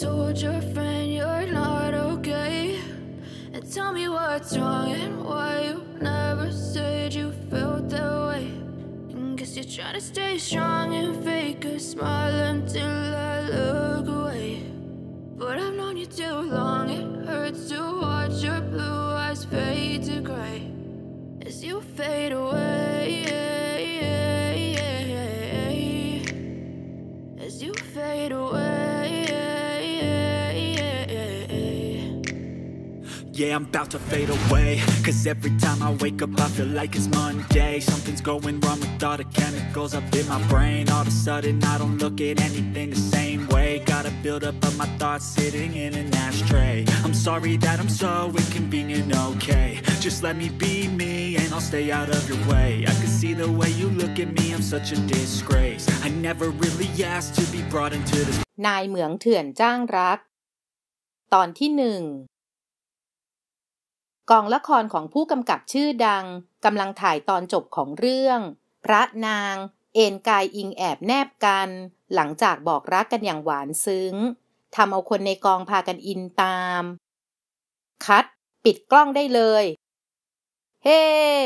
told your friend you're not okay And tell me what's wrong and why you never said you felt that way and guess you're trying to stay strong and fake a smile until I look away But I've known you too long, it hurts to watch your blue eyes fade to gray As you fade away yeah, I'm about to fade away Cause every time I wake up I feel like it's Monday Something's going wrong with all the chemicals up in my brain All of a sudden I don't look at anything the same way Gotta build up of my thoughts sitting in an ashtray I'm sorry that I'm so inconvenient, okay Just let me be me and I'll stay out of your way I can see the way you look at me, I'm such a disgrace I never really asked to be brought into this นายเหมืองเถื่อนจ้างรักตอนที่หนึ่งกองละครของผู้กำกับชื่อดัง กำลังถ่ายตอนจบของเรื่อง พระนาง เอ็นกายอิงแอบแนบกัน หลังจากบอกรักกันอย่างหวานซึ้งทำเอาคนในกองพากันอินตาม คัดปิดกล้องได้เลย เฮ hey!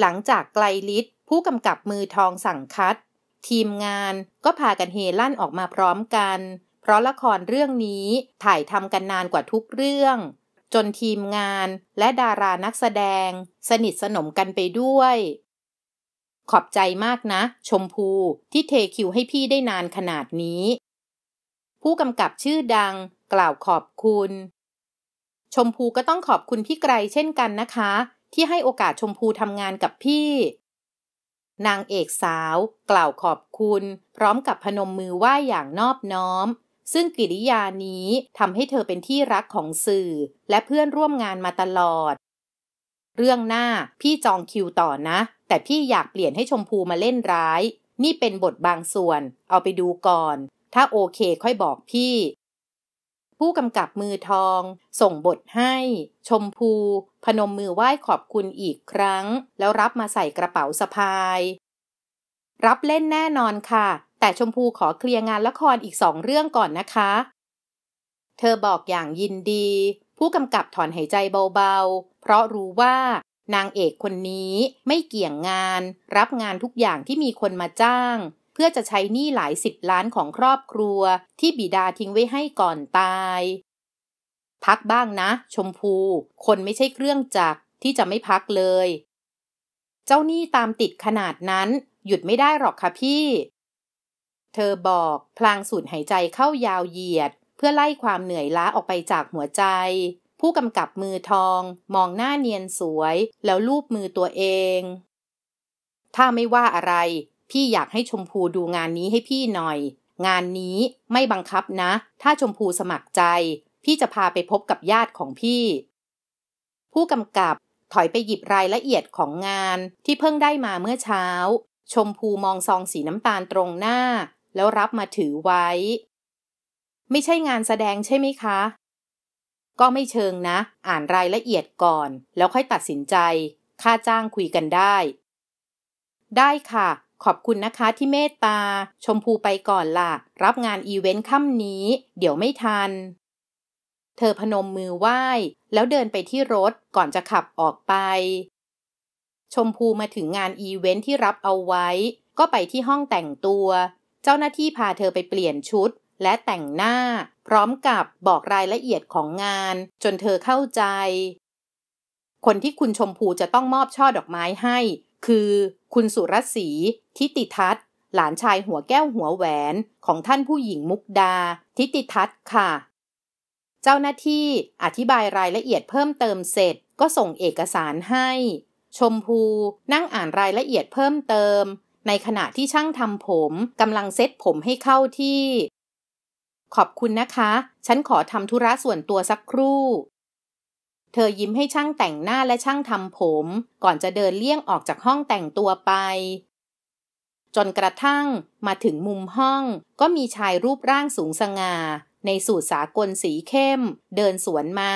หลังจากไกลลิศผู้กำกับมือทองสั่งคัด ทีมงานก็พากันเฮลั่นออกมาพร้อมกัน เพราะละครเรื่องนี้ถ่ายทำกันนานกว่าทุกเรื่องจนทีมงานและดารานักแสดง สนิทสนมกันไปด้วย ขอบใจมากนะ ชมพูที่เทคิวให้พี่ได้นานขนาดนี้ ผู้กำกับชื่อดัง กล่าวขอบคุณ ชมพูก็ต้องขอบคุณพี่ไกรเช่นกันนะคะ ที่ให้โอกาสชมพูทำงานกับพี่ นางเอกสาว กล่าวขอบคุณ พร้อมกับพนมมือไหว้อย่างนอบน้อมซึ่งกิริยานี้ทำให้เธอเป็นที่รักของสื่อ และเพื่อนร่วมงานมาตลอด เรื่องหน้าพี่จองคิวต่อนะ แต่พี่อยากเปลี่ยนให้ชมพูมาเล่นร้าย นี่เป็นบทบางส่วนเอาไปดูก่อน ถ้าโอเคค่อยบอกพี่ ผู้กำกับมือทอง ส่งบทให้ ชมพู พนมมือไหว้ขอบคุณอีกครั้ง แล้วรับมาใส่กระเป๋าสะพาย รับเล่นแน่นอนค่ะแต่ชมพูขอเคลียร์งานละครอีกสองเรื่องก่อนนะคะ เธอบอกอย่างยินดี ผู้กำกับถอนหายใจเบาๆ เพราะรู้ว่า นางเอกคนนี้ไม่เกี่ยงงาน รับงานทุกอย่างที่มีคนมาจ้าง เพื่อจะใช้ หนี้หลายสิบล้านของครอบครัว ที่บิดาทิ้งไว้ให้ก่อนตาย พักบ้างนะชมพู คนไม่ใช่เครื่องจักรที่จะไม่พักเลย เจ้าหนี้ตามติดขนาดนั้น หยุดไม่ได้หรอกค่ะพี่เธอบอก พลางสูดหายใจเข้ายาวเหยียด เพื่อไล่ความเหนื่อยล้าออกไปจากหัวใจ ผู้กำกับมือทอง มองหน้าเนียนสวย แล้วลูบมือตัวเอง ถ้าไม่ว่าอะไร พี่อยากให้ชมพูดูงานนี้ให้พี่หน่อย งานนี้ไม่บังคับนะ ถ้าชมพูสมัครใจ พี่จะพาไปพบกับญาติของพี่ ผู้กำกับถอยไปหยิบรายละเอียดของงานที่เพิ่งได้มาเมื่อเช้า ชมพูมองซองสีน้ำตาลตรงหน้าแล้วรับมาถือไว้ ไม่ใช่งานแสดงใช่ไหมคะ ก็ไม่เชิงนะ อ่านรายละเอียดก่อน แล้วค่อยตัดสินใจ ค่าจ้างคุยกันได้ ได้ค่ะ ขอบคุณนะคะที่เมตตา ชมพูไปก่อนล่ะ รับงานอีเวนต์ค่ำนี้ เดี๋ยวไม่ทัน เธอพนมมือไหว้ แล้วเดินไปที่รถก่อนจะขับออกไป ชมพูมาถึงงานอีเวนท์ที่รับเอาไว้ ก็ไปที่ห้องแต่งตัวเจ้าหน้าที่พาเธอไปเปลี่ยนชุดและแต่งหน้าพร้อมกับบอกรายละเอียดของงาน จนเธอเข้าใจ คนที่คุณชมพูจะต้องมอบช่อดอกไม้ให้ คือ คุณสุรศรีทิติทัศน์ หลานชายหัวแก้วหัวแหวนของท่านผู้หญิงมุกดา ทิติทัศน์ค่ะ เจ้าหน้าที่อธิบายรายละเอียดเพิ่มเติมเสร็จก็ส่งเอกสารให้ ชมพูนั่งอ่านรายละเอียดเพิ่มเติมในขณะที่ช่างทำผมกำลังเซ็ตผมให้เข้าที่ ขอบคุณนะคะ ฉันขอทำธุระส่วนตัวสักครู่ เธอยิ้มให้ช่างแต่งหน้าและช่างทำผมก่อนจะเดินเลี่ยงออกจากห้องแต่งตัวไป จนกระทั่งมาถึงมุมห้องก็มีชายรูปร่างสูงสง่าในสูทสากลสีเข้มเดินสวนมา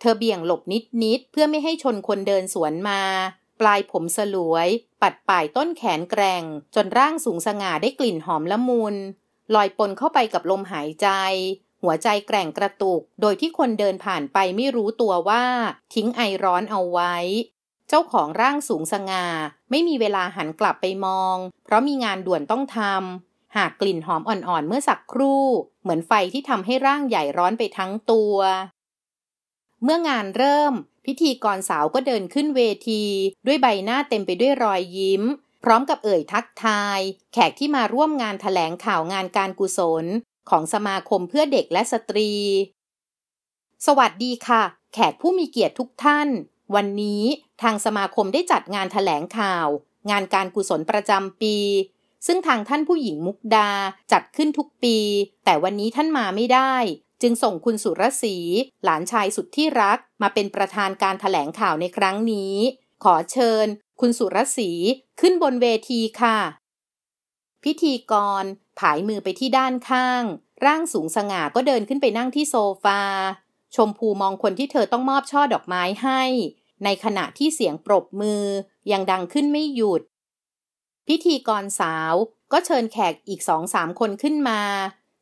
เธอเบี่ยงหลบนิดๆ เพื่อไม่ให้ชนคนเดินสวนมาปลายผมสลวย ปัดป่ายต้นแขนแกร่งจนร่างสูงสง่าได้กลิ่นหอมละมุนลอยปนเข้าไปกับลมหายใจ หัวใจแกร่งกระตุก โดยที่คนเดินผ่านไปไม่รู้ตัวว่า ทิ้งไอร้อนเอาไว้ เจ้าของร่างสูงสง่าไม่มีเวลาหันกลับไปมอง เพราะมีงานด่วนต้องทำ หากกลิ่นหอมอ่อนๆเมื่อสักครู่ เหมือนไฟที่ทำให้ร่างใหญ่ร้อนไปทั้งตัว เมื่องานเริ่มพิธีกรสาวก็เดินขึ้นเวที ด้วยใบหน้าเต็มไปด้วยรอยยิ้ม พร้อมกับเอ่ยทักทาย แขกที่มาร่วมงานถแถลงข่าวงานการกุศลของสมาคมเพื่อเด็กและสตรี สวัสดีค่ะแขกผู้มีเกียรติทุกท่าน วันนี้ทางสมาคมได้จัดงานถแถลงข่าว งานการกุศลประจำปี ซึ่งทางท่านผู้หญิงมุกดาจัดขึ้นทุกปี แต่วันนี้ท่านมาไม่ได้จึงส่งคุณสุรศรีหลานชายสุดที่รัก มาเป็นประธานการถแถลงข่าวในครั้งนี้ ขอเชิญคุณสุรศรีขึ้นบนเวทีค่ะ พิธีกรผายมือไปที่ด้านข้าง ร่างสูงสง่าก็เดินขึ้นไปนั่งที่โซฟา ชมพูมองคนที่เธอต้องมอบช่อดอกไม้ให้ ในขณะที่เสียงปรบมือ ยังดังขึ้นไม่หยุด พิธีกรสาวก็เชิญแขกอีกสองสามคนขึ้นมา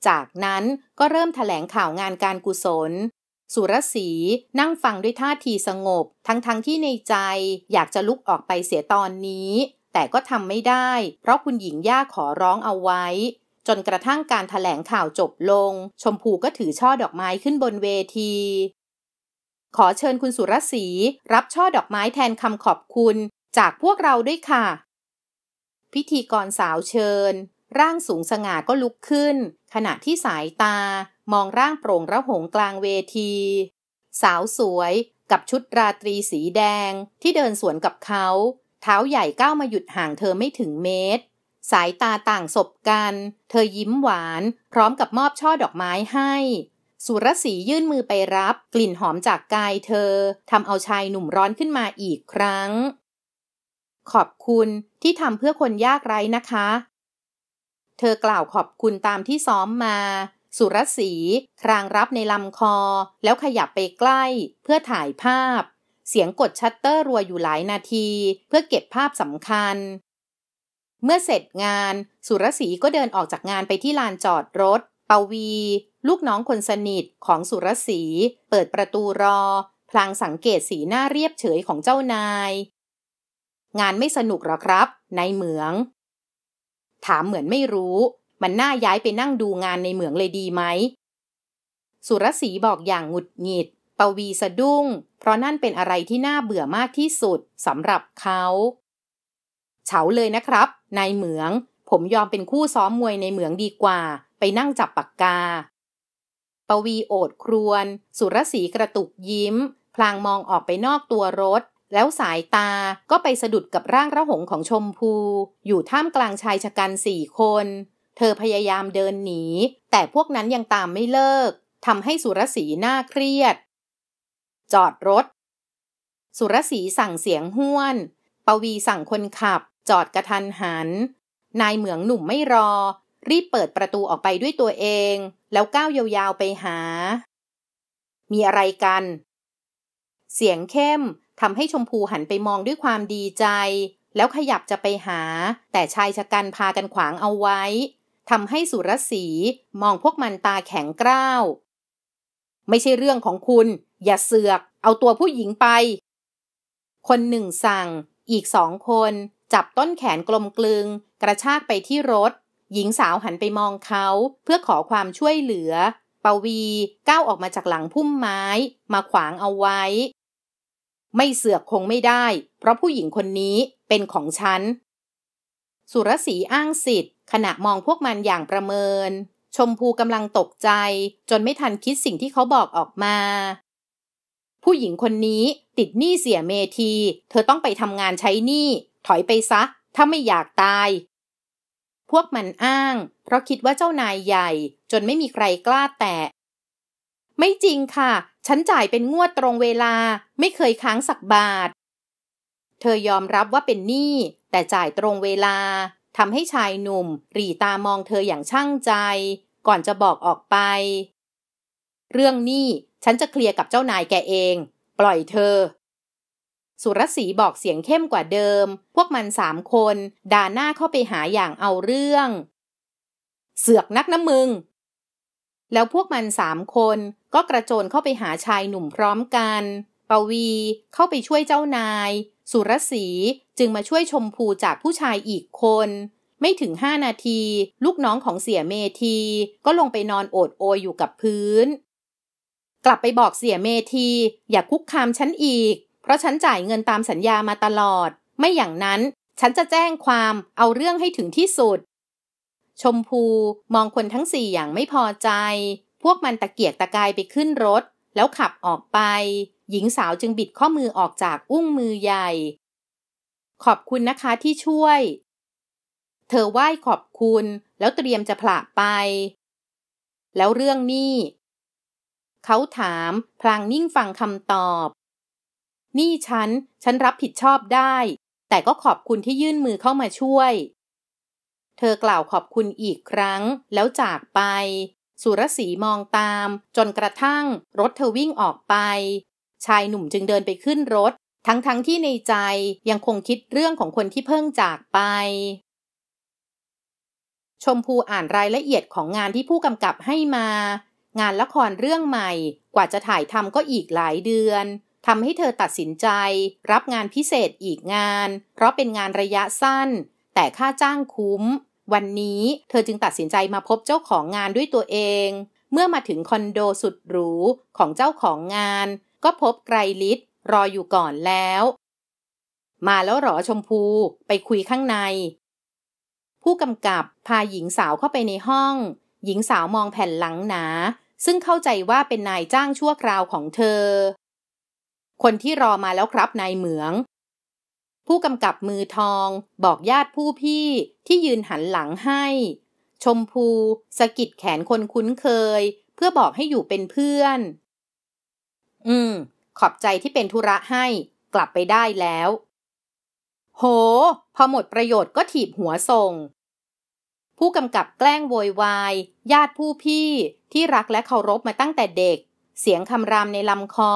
จากนั้นก็เริ่มถแถลงข่าวงานการกุศล สุรศรีนั่งฟังด้วยท่าทีสงบ ทั้งๆทที่ในใจ อยากจะลุกออกไปเสียตอนนี้ แต่ก็ทำไม่ได้ เพราะคุณหญิงย่าขอร้องเอาไว้ จนกระทั่งการถแถลงข่าวจบลง ชมพูก็ถือช่อดอกไม้ขึ้นบนเวที ขอเชิญคุณสุรศรีรับช่อดอกไม้แทนคำขอบคุณ จากพวกเราด้วยค่ะ พิธีกรสาวเชิญร่างสูงสง่าก็ลุกขึ้น ขณะที่สายตามองร่างโปร่งระหงกลางเวที สาวสวยกับชุดราตรีสีแดง ที่เดินสวนกับเขา เท้าใหญ่ก้าวมาหยุดห่างเธอไม่ถึงเมตร สายตาต่างศบกัน เธอยิ้มหวานพร้อมกับมอบช่อดอกไม้ให้ สุรสียื่นมือไปรับกลิ่นหอมจากกายเธอทำเอาชายหนุ่มร้อนขึ้นมาอีกครั้ง ขอบคุณที่ทำเพื่อคนยากไร้นะคะเธอกล่าวขอบคุณตามที่ซ้อมมาสุรศีครางรับในลำคอ แล้วขยับไปใกล้ เพื่อถ่ายภาพ เสียงกดชัตเตอร์รัวอยู่หลายนาที เพื่อเก็บภาพสำคัญ เมื่อเสร็จงาน สุรศีก็เดินออกจากงานไปที่ลานจอดรถปวี ลูกน้องคนสนิทของสุรศีเปิดประตูรอ พลางสังเกตสีหน้าเรียบเฉยของเจ้านาย งานไม่สนุกหรอครับนายเหมืองถามเหมือนไม่รู้ มันน่าย้ายไปนั่งดูงานในเหมืองเลยดีไหม สุรศรีบอกอย่างหงุดหงิด ปวีสะดุ้ง เพราะนั่นเป็นอะไรที่น่าเบื่อมากที่สุดสำหรับเขา เฉาเลยนะครับนายเหมือง ผมยอมเป็นคู่ซ้อมมวยในเหมืองดีกว่า ไปนั่งจับปากกา ปวีโอดครวน สุรศรีกระตุกยิ้ม พลางมองออกไปนอกตัวรถแล้วสายตาก็ไปสะดุดกับร่างระหงของชมพู อยู่ท่ามกลางชายชะกันสี่คน เธอพยายามเดินหนี แต่พวกนั้นยังตามไม่เลิกทำให้สุรสีหน้าเครียด จอดรถ สุรสีสั่งเสียงห้วน ปวีสั่งคนขับ จอดกระทันหัน นายเหมืองหนุ่มไม่รอ รีบเปิดประตูออกไปด้วยตัวเอง แล้วก้าวยาวๆไปหา มีอะไรกัน เสียงเข้มทำให้ชมพูหันไปมองด้วยความดีใจ แล้วขยับจะไปหา แต่ชายชะกันพากันขวางเอาไว้ทำให้สุรสีมองพวกมันตาแข็งกร้าวไม่ใช่เรื่องของคุณ อย่าเสือก เอาตัวผู้หญิงไป คนหนึ่งสั่ง อีกสองคน จับต้นแขนกลมกลึง กระชากไปที่รถ หญิงสาวหันไปมองเขา เพื่อขอความช่วยเหลือปวีก้าวออกมาจากหลังพุ่มไม้ มาขวางเอาไว้ไม่เสือกคงไม่ได้ เพราะผู้หญิงคนนี้เป็นของฉัน สุรศรีอ้างสิทธิ์ขณะมองพวกมันอย่างประเมิน ชมพูกำลังตกใจจนไม่ทันคิดสิ่งที่เขาบอกออกมา ผู้หญิงคนนี้ติดหนี้เสียเมที เธอต้องไปทำงานใช้หนี้ถอยไปซะถ้าไม่อยากตาย พวกมันอ้าง เพราะคิดว่าเจ้านายใหญ่จนไม่มีใครกล้าแตะไม่จริงค่ะ ฉันจ่ายเป็นงวดตรงเวลา ไม่เคยค้างสักบาท เธอยอมรับว่าเป็นหนี้ แต่จ่ายตรงเวลา ทำให้ชายหนุ่มรีตามองเธออย่างช่างใจ ก่อนจะบอกออกไป เรื่องหนี้ฉันจะเคลียร์กับเจ้านายแกเอง ปล่อยเธอ สุรศรีบอกเสียงเข้มกว่าเดิม พวกมันสามคนด่าหน้าเข้าไปหาอย่างเอาเรื่อง เสือกนักน้ำมึง แล้วพวกมันสามคนก็กระโจนเข้าไปหาชายหนุ่มพร้อมกันปวีเข้าไปช่วยเจ้านาย สุรศรีจึงมาช่วยชมพูจากผู้ชายอีกคน ไม่ถึงห้านาทีลูกน้องของเสียเมธี ก็ลงไปนอนโอดโอยอยู่กับพื้น กลับไปบอกเสียเมธี อย่าคุกคามฉันอีก เพราะฉันจ่ายเงินตามสัญญามาตลอด ไม่อย่างนั้นฉันจะแจ้งความเอาเรื่องให้ถึงที่สุด ชมพูมองคนทั้งสี่อย่างไม่พอใจพวกมันตะเกียกตะกายไปขึ้นรถแล้วขับออกไป หญิงสาวจึงบิดข้อมือออกจากอุ้งมือใหญ่ ขอบคุณนะคะที่ช่วย เธอไหว้ขอบคุณ แล้วเตรียมจะผละไป แล้วเรื่องนี้ เขาถามพลางนิ่งฟังคำตอบ นี่ฉัน ฉันรับผิดชอบได้ แต่ก็ขอบคุณที่ยื่นมือเข้ามาช่วย เธอกล่าวขอบคุณอีกครั้ง แล้วจากไปสุรสีมองตาม จนกระทั่งรถเธอวิ่งออกไป ชายหนุ่มจึงเดินไปขึ้นรถ ทั้งๆทที่ในใจยังคงคิดเรื่องของคนที่เพิ่งจากไป ชมพูอ่านรายละเอียดของงานที่ผู้กำกับให้มา งานละครเรื่องใหม่กว่าจะถ่ายทำก็อีกหลายเดือนทำให้เธอตัดสินใจ รับงานพิเศษอีกงาน เพราะเป็นงานระยะสั้น แต่ค่าจ้างคุ้มวันนี้เธอจึงตัดสินใจมาพบเจ้าของงานด้วยตัวเอง เมื่อมาถึงคอนโดสุดหรูของเจ้าของงานก็พบไกรลิศรออยู่ก่อนแล้ว มาแล้วหรอชมพูไปคุยข้างใน ผู้กำกับพาหญิงสาวเข้าไปในห้อง หญิงสาวมองแผ่นหลังหนา ซึ่งเข้าใจว่าเป็นนายจ้างชั่วคราวของเธอ คนที่รอมาแล้วครับนายเหมืองผู้กำกับมือทองบอกญาติผู้พี่ที่ยืนหันหลังให้ ชมพู สะกิดแขนคนคุ้นเคยเพื่อบอกให้อยู่เป็นเพื่อน อืมขอบใจที่เป็นธุระให้กลับไปได้แล้ว โห พอหมดประโยชน์ก็ถีบหัวส่ง ผู้กำกับแกล้งโวยวายญาติผู้พี่ ที่รักและเคารพมาตั้งแต่เด็ก เสียงคำรามในลำคอ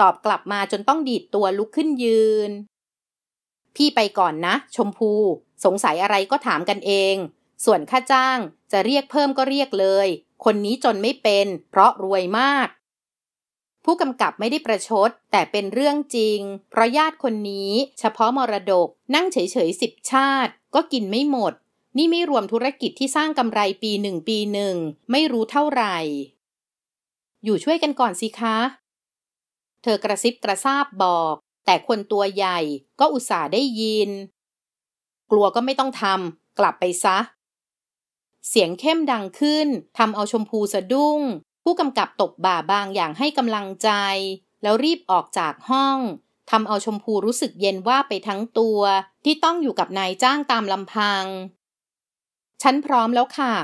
ตอบกลับมาจนต้องดีดตัวลุกขึ้นยืนพี่ไปก่อนนะ ชมพู สงสัยอะไรก็ถามกันเอง ส่วนค่าจ้างจะเรียกเพิ่มก็เรียกเลย คนนี้จนไม่เป็นเพราะรวยมาก ผู้กำกับไม่ได้ประชด แต่เป็นเรื่องจริง เพราะญาติคนนี้ เฉพาะมรดกนั่งเฉยๆสิบชาติ ก็กินไม่หมด นี่ไม่รวมธุรกิจที่สร้างกำไรปีหนึ่งปีหนึ่ง ไม่รู้เท่าไหร่ อยู่ช่วยกันก่อนสิคะ เธอกระซิบกระซาบบอกแต่คนตัวใหญ่ก็อุตส่าห์ได้ยิน กลัวก็ไม่ต้องทำกลับไปซะ เสียงเข้มดังขึ้นทำเอาชมพูสะดุ้ง ผู้กำกับตบบ่าบางอย่างให้กำลังใจ แล้วรีบออกจากห้องทำเอาชมพูรู้สึกเย็นว่าไปทั้งตัวที่ต้องอยู่กับนายจ้างตามลำพัง ฉันพร้อมแล้วค่ะ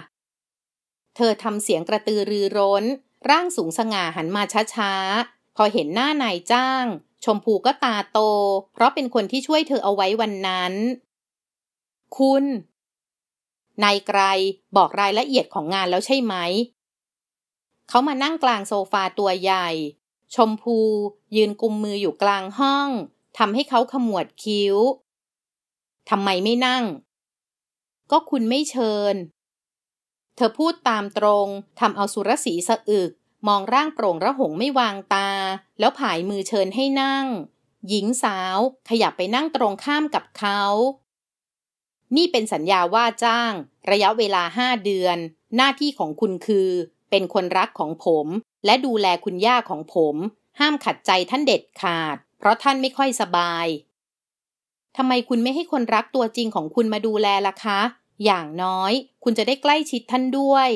เธอทำเสียงกระตือรือร้น ร่างสูงสง่าหันมาช้าๆพอเห็นหน้านายจ้างชมพูก็ตาโต เพราะเป็นคนที่ช่วยเธอเอาไว้วันนั้น คุณ นายไกรบอกรายละเอียดของงานแล้วใช่ไหม เขามานั่งกลางโซฟาตัวใหญ่ ชมพูยืนกุมมืออยู่กลางห้องทำให้เขาขมวดคิ้ว ทำไมไม่นั่ง ก็คุณไม่เชิญ เธอพูดตามตรงทำเอาสุรสีสะอึกมองร่างโปร่งระหงไม่วางตาแล้วผายมือเชิญให้นั่ง หญิงสาว ขยับไปนั่งตรงข้ามกับเขา นี่เป็นสัญญาว่าจ้าง ระยะเวลาห้าเดือน หน้าที่ของคุณคือ เป็นคนรักของผมและดูแลคุณย่าของผม ห้ามขัดใจท่านเด็ดขาด เพราะท่านไม่ค่อยสบาย ทำไมคุณไม่ให้คนรักตัวจริงของคุณมาดูแลล่ะคะ อย่างน้อย คุณจะได้ใกล้ชิดท่านด้วย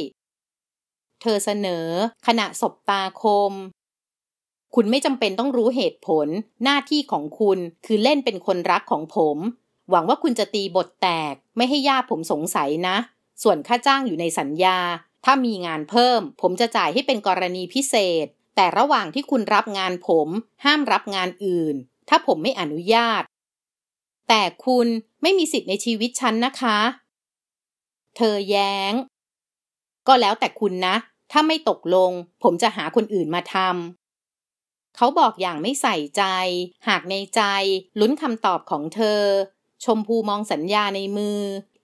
เธอเสนอ ขณะสบตาคม คุณไม่จำเป็นต้องรู้เหตุผล หน้าที่ของคุณคือเล่นเป็นคนรักของผม หวังว่าคุณจะตีบทแตก ไม่ให้ญาติผมสงสัยนะ ส่วนค่าจ้างอยู่ในสัญญา ถ้ามีงานเพิ่ม ผมจะจ่ายให้เป็นกรณีพิเศษ แต่ระหว่างที่คุณรับงานผม ห้ามรับงานอื่น ถ้าผมไม่อนุญาต แต่คุณไม่มีสิทธิ์ในชีวิตฉันนะคะ เธอแย้งก็แล้วแต่คุณนะ ถ้าไม่ตกลง ผมจะหาคนอื่นมาทำ เขาบอกอย่างไม่ใส่ใจ หากในใจ ลุ้นคำตอบของเธอ ชมพูมองสัญญาในมือ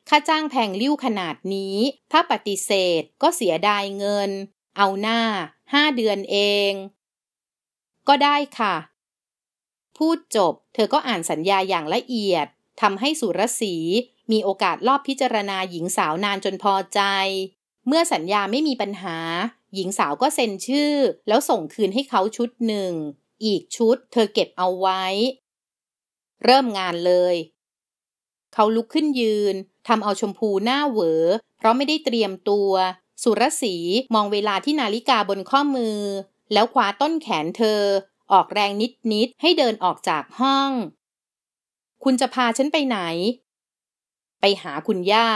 ค่าจ้างแพงลิ้วขนาดนี้ ถ้าปฏิเสธก็เสียดายเงิน เอาหน้า ห้าเดือนเอง ก็ได้ค่ะ พูดจบ เธอก็อ่านสัญญาอย่างละเอียด ทำให้สุรสี มีโอกาสรอบพิจารณาหญิงสาวนานจนพอใจเมื่อสัญญาไม่มีปัญหา หญิงสาวก็เซ็นชื่อ แล้วส่งคืนให้เขาชุดหนึ่ง อีกชุดเธอเก็บเอาไว้ เริ่มงานเลย เขาลุกขึ้นยืน ทำเอาชมพูหน้าเหวอ เพราะไม่ได้เตรียมตัว สุรสีมองเวลาที่นาฬิกาบนข้อมือ แล้วคว้าต้นแขนเธอ ออกแรงนิดนิดให้เดินออกจากห้อง คุณจะพาฉันไปไหน ไปหาคุณย่า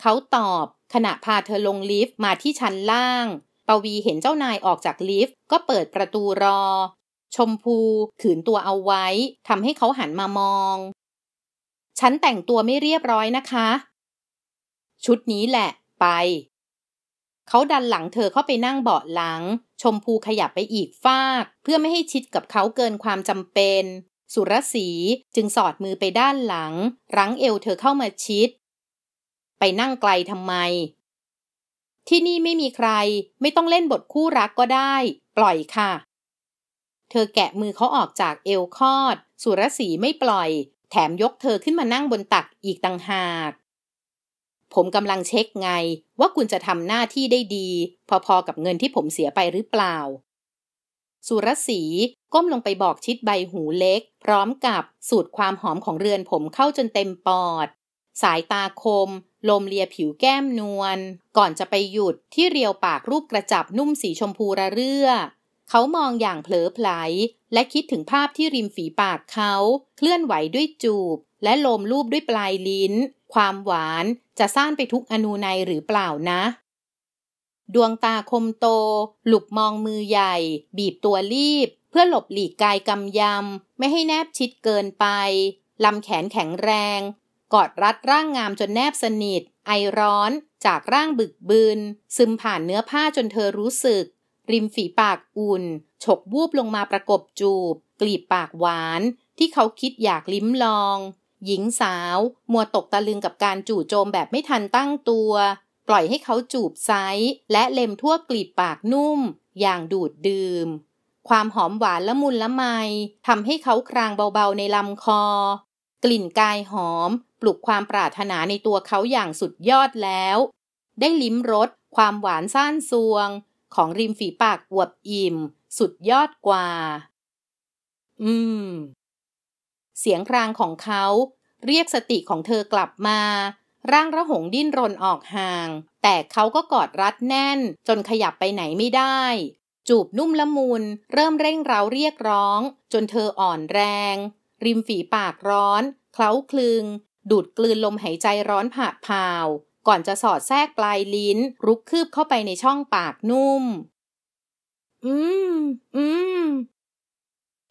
เขาตอบขณะพาเธอลงลิฟต์มาที่ชั้นล่างปวีเห็นเจ้านายออกจากลิฟต์ก็เปิดประตูรอ ชมพูขืนตัวเอาไว้ทำให้เขาหันมามอง ฉันแต่งตัวไม่เรียบร้อยนะคะ ชุดนี้แหละไป เขาดันหลังเธอเข้าไปนั่งเบาะหลัง ชมพูขยับไปอีกฟาก เพื่อไม่ให้ชิดกับเขาเกินความจำเป็น สุรสีจึงสอดมือไปด้านหลัง รั้งเอวเธอเข้ามาชิดไปนั่งไกลทำไม ที่นี่ไม่มีใคร ไม่ต้องเล่นบทคู่รักก็ได้ ปล่อยค่ะ เธอแกะมือเขาออกจากเอวคอด สุรสีไม่ปล่อย แถมยกเธอขึ้นมานั่งบนตักอีกต่างหาก ผมกำลังเช็คไงว่าคุณจะทำหน้าที่ได้ดี พอๆกับเงินที่ผมเสียไปหรือเปล่า สุรสีก้มลงไปบอกชิดใบหูเล็ก พร้อมกับสูดความหอมของเรือนผมเข้าจนเต็มปอด สายตาคมลมเลียผิวแก้มนวลก่อนจะไปหยุดที่เรียวปากรูปกระจับนุ่มสีชมพูระเรื่อ เขามองอย่างเผลอไผลและคิดถึงภาพที่ริมฝีปากเขา เคลื่อนไหวด้วยจูบ และลมรูปด้วยปลายลิ้น ความหวานจะซ่านไปทุกอนูในหรือเปล่านะ ดวงตาคมโต หลุบมองมือใหญ่ บีบตัวรีบ เพื่อหลบหลีกกายกำยำ ไม่ให้แนบชิดเกินไปลำแขนแข็งแรงกอดรัดร่างงามจนแนบสนิท ไอร้อนจากร่างบึกบืน ซึมผ่านเนื้อผ้าจนเธอรู้สึก ริมฝีปากอุ่นฉกวูบลงมาประกบจูบกลีบปากหวานที่เขาคิดอยากลิ้มลอง หญิงสาวมัวตกตะลึงกับการจู่โจมแบบไม่ทันตั้งตัว ปล่อยให้เขาจูบไซและเล็มทั่วกลีบปากนุ่มอย่างดูดดื่ม ความหอมหวานละมุนละไมทำให้เขาครางเบาๆในลำคอ กลิ่นกายหอมปลุกความปรารถนาในตัวเขาอย่างสุดยอดแล้ว ได้ลิ้มรสความหวานซ่านซวง ของริมฝีปากอวบอิ่ม สุดยอดกว่า อืม เสียงครางของเขา เรียกสติของเธอกลับมา ร่างระหงดิ้นรนออกห่าง แต่เขาก็กอดรัดแน่น จนขยับไปไหนไม่ได้ จูบนุ่มละมุนเริ่มเร่งเร้าเรียกร้อง จนเธออ่อนแรง ริมฝีปากร้อนเคล้าคลึงดูดกลืนลมหายใจร้อนผ่าพาว ก่อนจะสอดแทรกปลายลิ้น รุกคืบเข้าไปในช่องปากนุ่ม อืม อืม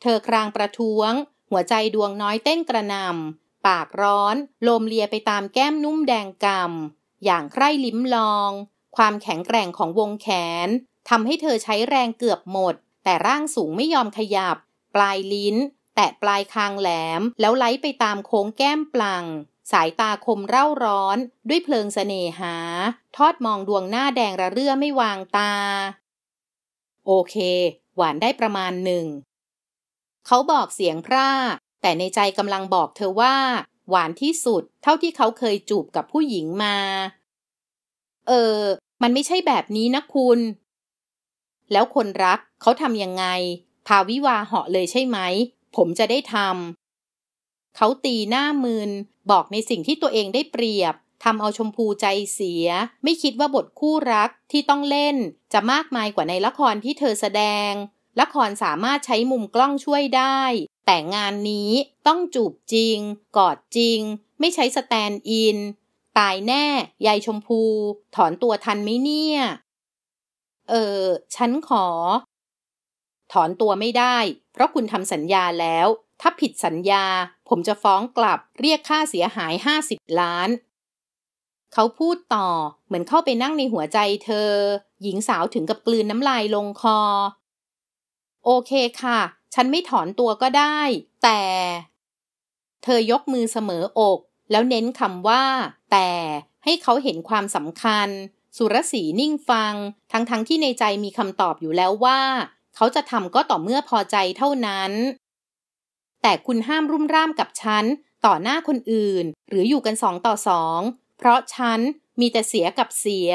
เธอครางประท้วง หัวใจดวงน้อยเต้นกระนำปากร้อน ลมเลียไปตามแก้มนุ่มแดงกำอย่างใคร่ลิ้มลอง ความแข็งแกร่งของวงแขนทำให้เธอใช้แรงเกือบหมด แต่ร่างสูงไม่ยอมขยับ ปลายลิ้นแตะปลายคางแหลมแล้วไหลไปตามโค้งแก้มปลัง สายตาคมเร่าร้อนด้วยเพลิงสเสน่หา ทอดมองดวงหน้าแดงระเรื่อไม่วางตา โอเค หวานได้ประมาณหนึ่ง เขาบอกเสียงพร่า แต่ในใจกำลังบอกเธอว่า หวานที่สุดเท่าที่เขาเคยจูบกับผู้หญิงมา เออ มันไม่ใช่แบบนี้นะคุณ แล้วคนรักเขาทำยังไง พาวิวาเหาะเลยใช่ไหมผมจะได้ทำ เขาตีหน้ามืนบอกในสิ่งที่ตัวเองได้เปรียบ ทำเอาชมพูใจเสีย ไม่คิดว่าบทคู่รักที่ต้องเล่นจะมากมายกว่าในละครที่เธอแสดง ละครสามารถใช้มุมกล้องช่วยได้ แต่งานนี้ต้องจูบจริง กอดจริง ไม่ใช้สแตนอิน ตายแน่ ยายชมพู ถอนตัวทันไหมเนี่ย เออ ฉันขอถอนตัวไม่ได้ เพราะคุณทำสัญญาแล้ว ถ้าผิดสัญญา ผมจะฟ้องกลับ เรียกค่าเสียหาย 50 ล้าน เขาพูดต่อ เหมือนเข้าไปนั่งในหัวใจเธอ หญิงสาวถึงกับกลืนน้ำลายลงคอ โอเคค่ะ ฉันไม่ถอนตัวก็ได้ แต่ เธอยกมือเสมออก แล้วเน้นคำว่า แต่ ให้เขาเห็นความสำคัญ สุรศรีนิ่งฟัง ทั้งๆทที่ในใจมีคำตอบอยู่แล้วว่าเขาจะทำก็ต่อเมื่อพอใจเท่านั้น แต่คุณห้ามรุ่มร่ามกับฉันต่อหน้าคนอื่น หรืออยู่กันสองต่อสอง เพราะฉันมีแต่เสียกับเสีย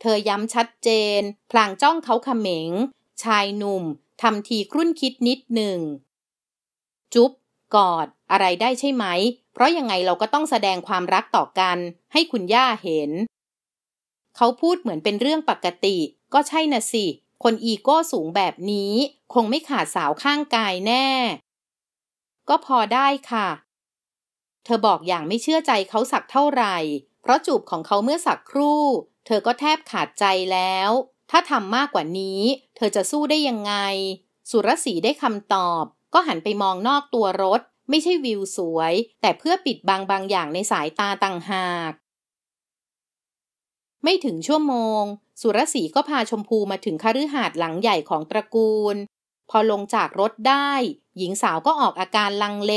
เธอย้ำชัดเจนพลางจ้องเขาขเขมงชายหนุ่มทำทีครุ่นคิดนิดหนึ่งจุ๊บกอดอะไรได้ใช่ไหม เพราะยังไงเราก็ต้องแสดงความรักต่อกัน ให้คุณย่าเห็น เขาพูดเหมือนเป็นเรื่องปกติ ก็ใช่น่ะสิคนอีโก้สูงแบบนี้คงไม่ขาดสาวข้างกายแน่ ก็พอได้ค่ะ เธอบอกอย่างไม่เชื่อใจเขาสักเท่าไหร่ เพราะจูบของเขาเมื่อสักครู่ เธอก็แทบขาดใจแล้ว ถ้าทำมากกว่านี้ เธอจะสู้ได้ยังไง สุรศรีได้คำตอบ ก็หันไปมองนอกตัวรถ ไม่ใช่วิวสวย แต่เพื่อปิดบางบางอย่างในสายตาต่างหากไม่ถึงชั่วโมง สุรศรีก็พาชมพูมาถึงคฤหาสน์หลังใหญ่ของตระกูล พอลงจากรถได้ หญิงสาวก็ออกอาการลังเล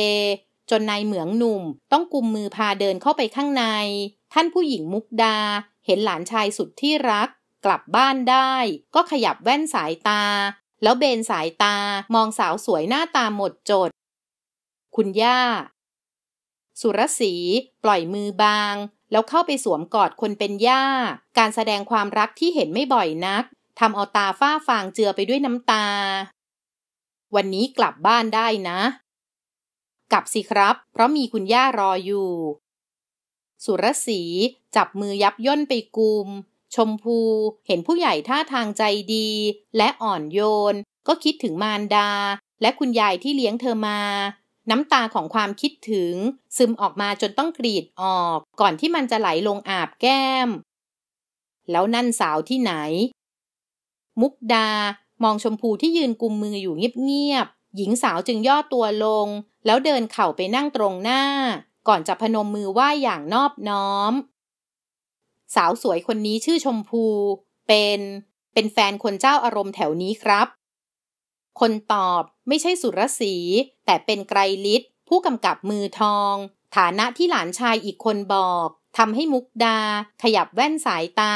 จนนายเหมืองหนุ่ม ต้องกุมมือพาเดินเข้าไปข้างใน ท่านผู้หญิงมุกดา เห็นหลานชายสุดที่รัก กลับบ้านได้ ก็ขยับแว่นสายตา แล้วเบนสายตา มองสาวสวยหน้าตาหมดจด คุณย่า สุรศรีปล่อยมือบางแล้วเข้าไปสวมกอดคนเป็นย่า การแสดงความรักที่เห็นไม่บ่อยนัก ทำเอาตาฝ้าฟางเจือไปด้วยน้ำตา วันนี้กลับบ้านได้นะ กลับสิครับ เพราะมีคุณย่ารออยู่ สุรศรีจับมือยับย่นไปกุม ชมพู เห็นผู้ใหญ่ท่าทางใจดี และอ่อนโยน ก็คิดถึงมารดา และคุณยายที่เลี้ยงเธอมาน้ำตาของความคิดถึงซึมออกมาจนต้องกรีดออกก่อนที่มันจะไหลลงอาบแก้ม แล้วนั่นสาวที่ไหน มุกดา มองชมพูที่ยืนกุมมืออยู่เงียบๆหญิงสาวจึงย่อตัวลง แล้วเดินเข่าไปนั่งตรงหน้า ก่อนจะพนมมือไหว้อย่างนอบน้อม สาวสวยคนนี้ชื่อชมพู เป็น เป็นแฟนคนเจ้าอารมณ์แถวนี้ครับคนตอบไม่ใช่สุรสี แต่เป็นไกรลิศผู้กำกับมือทอง ฐานะที่หลานชายอีกคนบอกทำให้มุกดา ขยับแว่นสายตา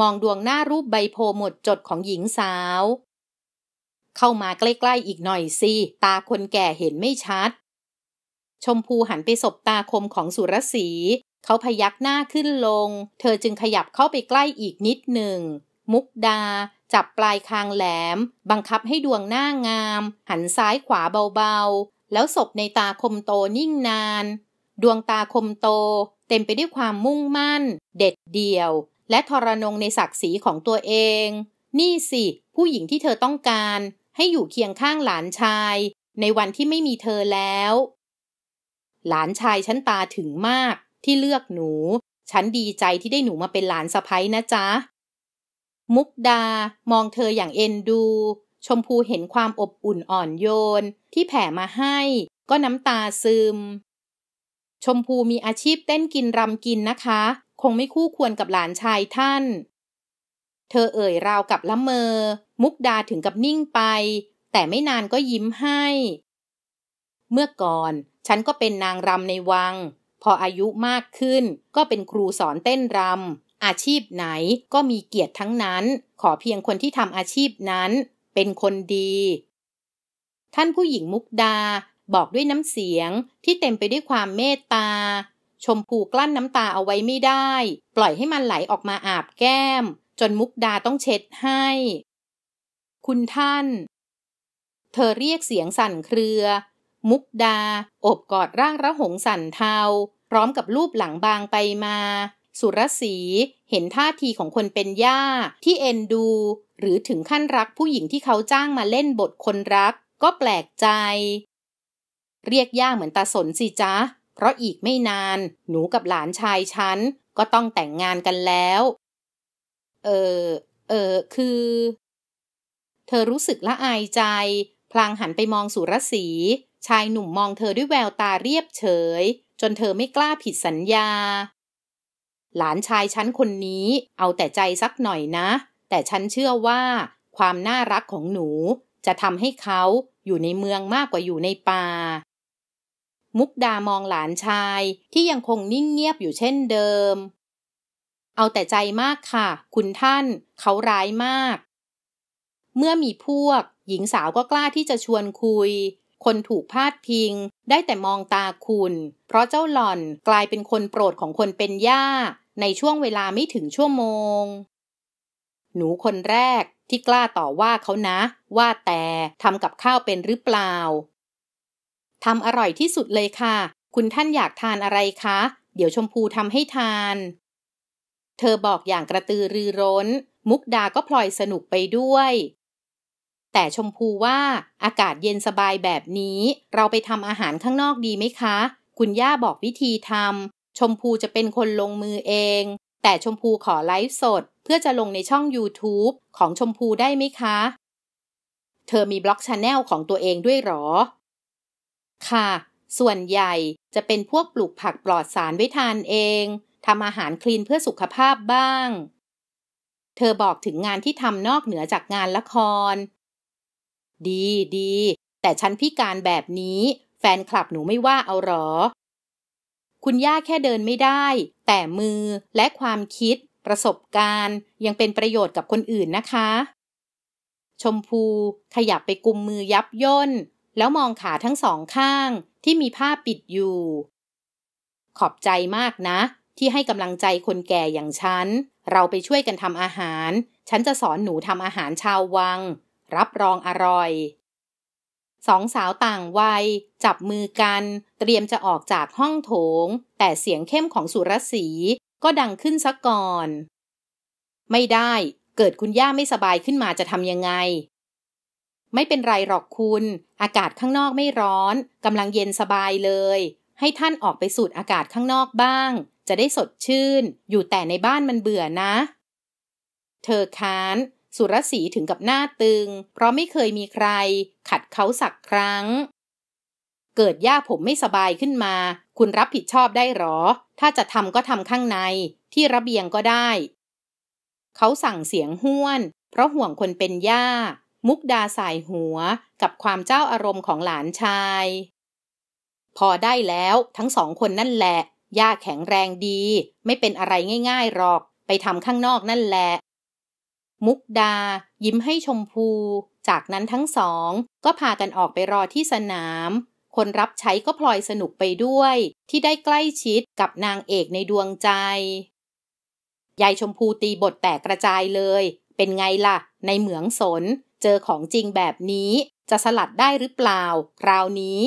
มองดวงหน้ารูปใบโพหมดจดของหญิงสาว เข้ามาใกล้ ๆอีกหน่อยสิ ตาคนแก่เห็นไม่ชัด ชมพูหันไปสบตาคมของสุรสีเขาพยักหน้าขึ้นลง เธอจึงขยับเข้าไปใกล้อีกนิดหนึ่งมุกดาจับปลายคางแหลม บังคับให้ดวงหน้างาม หันซ้ายขวาเบาๆ แล้วศพในตาคมโตนิ่งนาน ดวงตาคมโตเต็มไปด้วยความมุ่งมั่น เด็ดเดี่ยว และทรนงในศักดิ์ศรีของตัวเอง นี่สิ ผู้หญิงที่เธอต้องการ ให้อยู่เคียงข้างหลานชาย ในวันที่ไม่มีเธอแล้ว หลานชายฉันตาถึงมากที่เลือกหนู ฉันดีใจที่ได้หนูมาเป็นหลานสะใภ้นะจ๊ะมุกดามองเธออย่างเอ็นดู ชมพูเห็นความอบอุ่นอ่อนโยน ที่แผ่มาให้ ก็น้ำตาซึม ชมพูมีอาชีพเต้นกินรำกินนะคะ คงไม่คู่ควรกับหลานชายท่าน เธอเอ่ยราวกับละเมอ มุกดาถึงกับนิ่งไป แต่ไม่นานก็ยิ้มให้ เมื่อก่อนฉันก็เป็นนางรำในวัง พออายุมากขึ้นก็เป็นครูสอนเต้นรำอาชีพไหนก็มีเกียรติทั้งนั้น ขอเพียงคนที่ทำอาชีพนั้น เป็นคนดี ท่านผู้หญิงมุกดาบอกด้วยน้ำเสียงที่เต็มไปด้วยความเมตตา ชมพูกลั้นน้ำตาเอาไว้ไม่ได้ ปล่อยให้มันไหลออกมาอาบแก้ม จนมุกดาต้องเช็ดให้ คุณท่าน เธอเรียกเสียงสั่นเครือ มุกดาอบกอดร่างระหงสั่นเทา พร้อมกับรูปหลังบางไปมาสุรสีเห็นท่าทีของคนเป็นย่า ที่เอ็นดู หรือถึงขั้นรักผู้หญิงที่เขาจ้างมาเล่นบทคนรักก็แปลกใจ เรียกย่าเหมือนตาสนสิจ๊ะ เพราะอีกไม่นาน หนูกับหลานชายฉันก็ต้องแต่งงานกันแล้ว เออ เออคือ เธอรู้สึกละอายใจ พลางหันไปมองสุรสี ชายหนุ่มมองเธอด้วยแววตาเรียบเฉย จนเธอไม่กล้าผิดสัญญาหลานชายฉันคนนี้เอาแต่ใจสักหน่อยนะ แต่ฉันเชื่อว่า ความน่ารักของหนูจะทำให้เขาอยู่ในเมืองมากกว่าอยู่ในป่า มุกดามองหลานชายที่ยังคงนิ่งเงียบอยู่เช่นเดิม เอาแต่ใจมากค่ะคุณท่าน เขาร้ายมาก เมื่อมีพวก หญิงสาวก็กล้าที่จะชวนคุยคนถูกพาดพิง ได้แต่มองตาคุณ เพราะเจ้าหล่อนกลายเป็นคนโปรดของคนเป็นย่า ในช่วงเวลาไม่ถึงชั่วโมง หนูคนแรกที่กล้าต่อว่าเขานะ ว่าแต่ทำกับข้าวเป็นหรือเปล่า ทำอร่อยที่สุดเลยค่ะ คุณท่านอยากทานอะไรคะ เดี๋ยวชมพูทำให้ทาน เธอบอกอย่างกระตือรือร้น มุกดาก็พลอยสนุกไปด้วยแต่ชมพูว่าอากาศเย็นสบายแบบนี้ เราไปทำอาหารข้างนอกดีไหมคะ คุณย่าบอกวิธีทำชมพูจะเป็นคนลงมือเอง แต่ชมพูขอไลฟ์สด เพื่อจะลงในช่อง YouTube ของชมพูได้ไหมคะ เธอมีบล็อกชาแนล ของตัวเองด้วยหรอ ค่ะ ส่วนใหญ่จะเป็นพวกปลูกผักปลอดสารไว้ทานเองทำอาหารคลีนเพื่อสุขภาพบ้าง เธอบอกถึงงานที่ทำนอกเหนือจากงานละครดีดี แต่ฉันพิการแบบนี้ แฟนคลับหนูไม่ว่าเอาหรอ คุณย่าแค่เดินไม่ได้ แต่มือและความคิด ประสบการณ์ ยังเป็นประโยชน์กับคนอื่นนะคะ ชมพูขยับไปกุมมือยับย่น แล้วมองขาทั้งสองข้าง ที่มีผ้าปิดอยู่ ขอบใจมากนะ ที่ให้กำลังใจคนแก่อย่างฉัน เราไปช่วยกันทำอาหาร ฉันจะสอนหนูทำอาหารชาววังรับรองอร่อย สองสาวต่างวัย จับมือกัน เตรียมจะออกจากห้องโถง แต่เสียงเข้มของสุรศรีก็ดังขึ้นซะก่อน ไม่ได้เกิดคุณย่าไม่สบายขึ้นมาจะทำยังไง ไม่เป็นไรหรอกคุณ อากาศข้างนอกไม่ร้อนกำลังเย็นสบายเลย ให้ท่านออกไปสูดอากาศข้างนอกบ้าง จะได้สดชื่น อยู่แต่ในบ้านมันเบื่อนะ เธอค้านสุรศรีถึงกับหน้าตึง เพราะไม่เคยมีใคร ขัดเขาสักครั้ง เกิดย่าผมไม่สบายขึ้นมา คุณรับผิดชอบได้หรอ ถ้าจะทำก็ทำข้างใน ที่ระเบียงก็ได้ เขาสั่งเสียงห้วน เพราะห่วงคนเป็นย่า มุกดาสายหัว กับความเจ้าอารมณ์ของหลานชาย พอได้แล้วทั้งสองคนนั่นแหละ ย่าแข็งแรงดี ไม่เป็นอะไรง่ายๆหรอก ไปทำข้างนอกนั่นแหละมุกดายิ้มให้ชมพู จากนั้นทั้งสอง ก็พากันออกไปรอที่สนาม คนรับใช้ก็พลอยสนุกไปด้วย ที่ได้ใกล้ชิดกับนางเอกในดวงใจ ยายชมพูตีบทแตกกระจายเลย เป็นไงล่ะในเหมืองสนเจอของจริงแบบนี้จะสลัดได้หรือเปล่าคราวนี้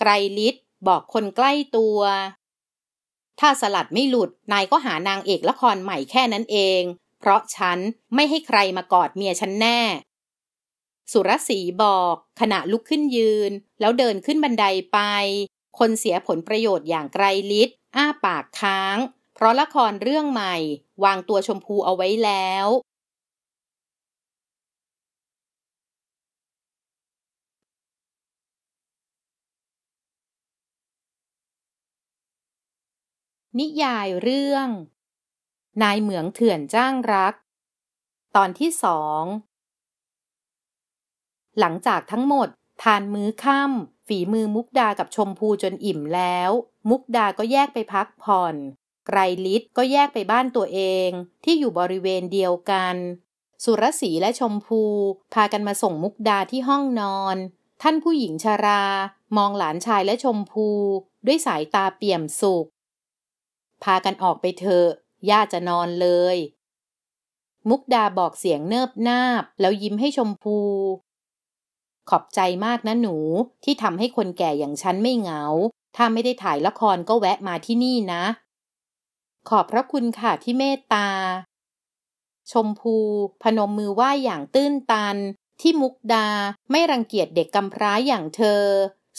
ไกรลิศบอกคนใกล้ตัว ถ้าสลัดไม่หลุดนายก็หานางเอกละครใหม่แค่นั้นเองเพราะฉันไม่ให้ใครมากอดเมียฉันแน่ สุรศรีบอก ขณะลุกขึ้นยืน แล้วเดินขึ้นบันไดไป คนเสียผลประโยชน์อย่างไกลลิศอ้าปากค้าง เพราะละครเรื่องใหม่วางตัวชมพูเอาไว้แล้ว นิยายเรื่องนายเหมืองเถื่อนจ้างรัก ตอนที่สองหลังจากทั้งหมด ทานมื้อค่ำฝีมือมุกดากับชมพูจนอิ่มแล้ว มุกดาก็แยกไปพักผ่อน ไกรลิศก็แยกไปบ้านตัวเอง ที่อยู่บริเวณเดียวกัน สุรศรีและชมพู พากันมาส่งมุกดาที่ห้องนอน ท่านผู้หญิงชารา มองหลานชายและชมพู ด้วยสายตาเปี่ยมสุข พากันออกไปเถอะย่าจะนอนเลย มุกดาบอกเสียงเนิบนาบ แล้วยิ้มให้ชมพู ขอบใจมากนะหนูที่ทำให้คนแก่อย่างฉันไม่เหงา ถ้าไม่ได้ถ่ายละครก็แวะมาที่นี่นะ ขอบพระคุณค่ะที่เมตตา ชมพู พนมมือไหว้อย่างตื้นตัน ที่มุกดาไม่รังเกียจเด็กกำพร้าอย่างเธอ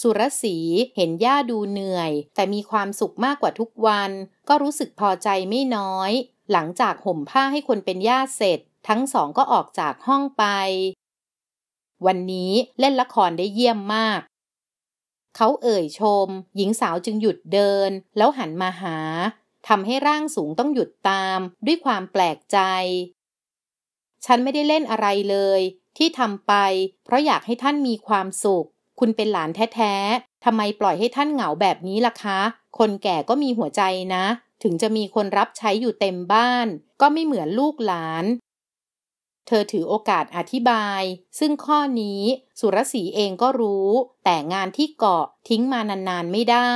สุรสีเห็นย่าดูเหนื่อย แต่มีความสุขมากกว่าทุกวัน ก็รู้สึกพอใจไม่น้อย หลังจากห่มผ้าให้คนเป็นย่าเสร็จ ทั้งสองก็ออกจากห้องไป วันนี้เล่นละครได้เยี่ยมมาก เขาเอ่ยชม หญิงสาวจึงหยุดเดิน แล้วหันมาหาทำให้ร่างสูงต้องหยุดตาม ด้วยความแปลกใจ ฉันไม่ได้เล่นอะไรเลย ที่ทำไป เพราะอยากให้ท่านมีความสุขคุณเป็นหลานแท้ๆ ทำไมปล่อยให้ท่านเหงาแบบนี้ล่ะคะ คนแก่ก็มีหัวใจนะ ถึงจะมีคนรับใช้อยู่เต็มบ้านก็ไม่เหมือนลูกหลาน เธอถือโอกาสอธิบาย ซึ่งข้อนี้สุรศีเองก็รู้ แต่งานที่เกาะทิ้งมานานๆไม่ได้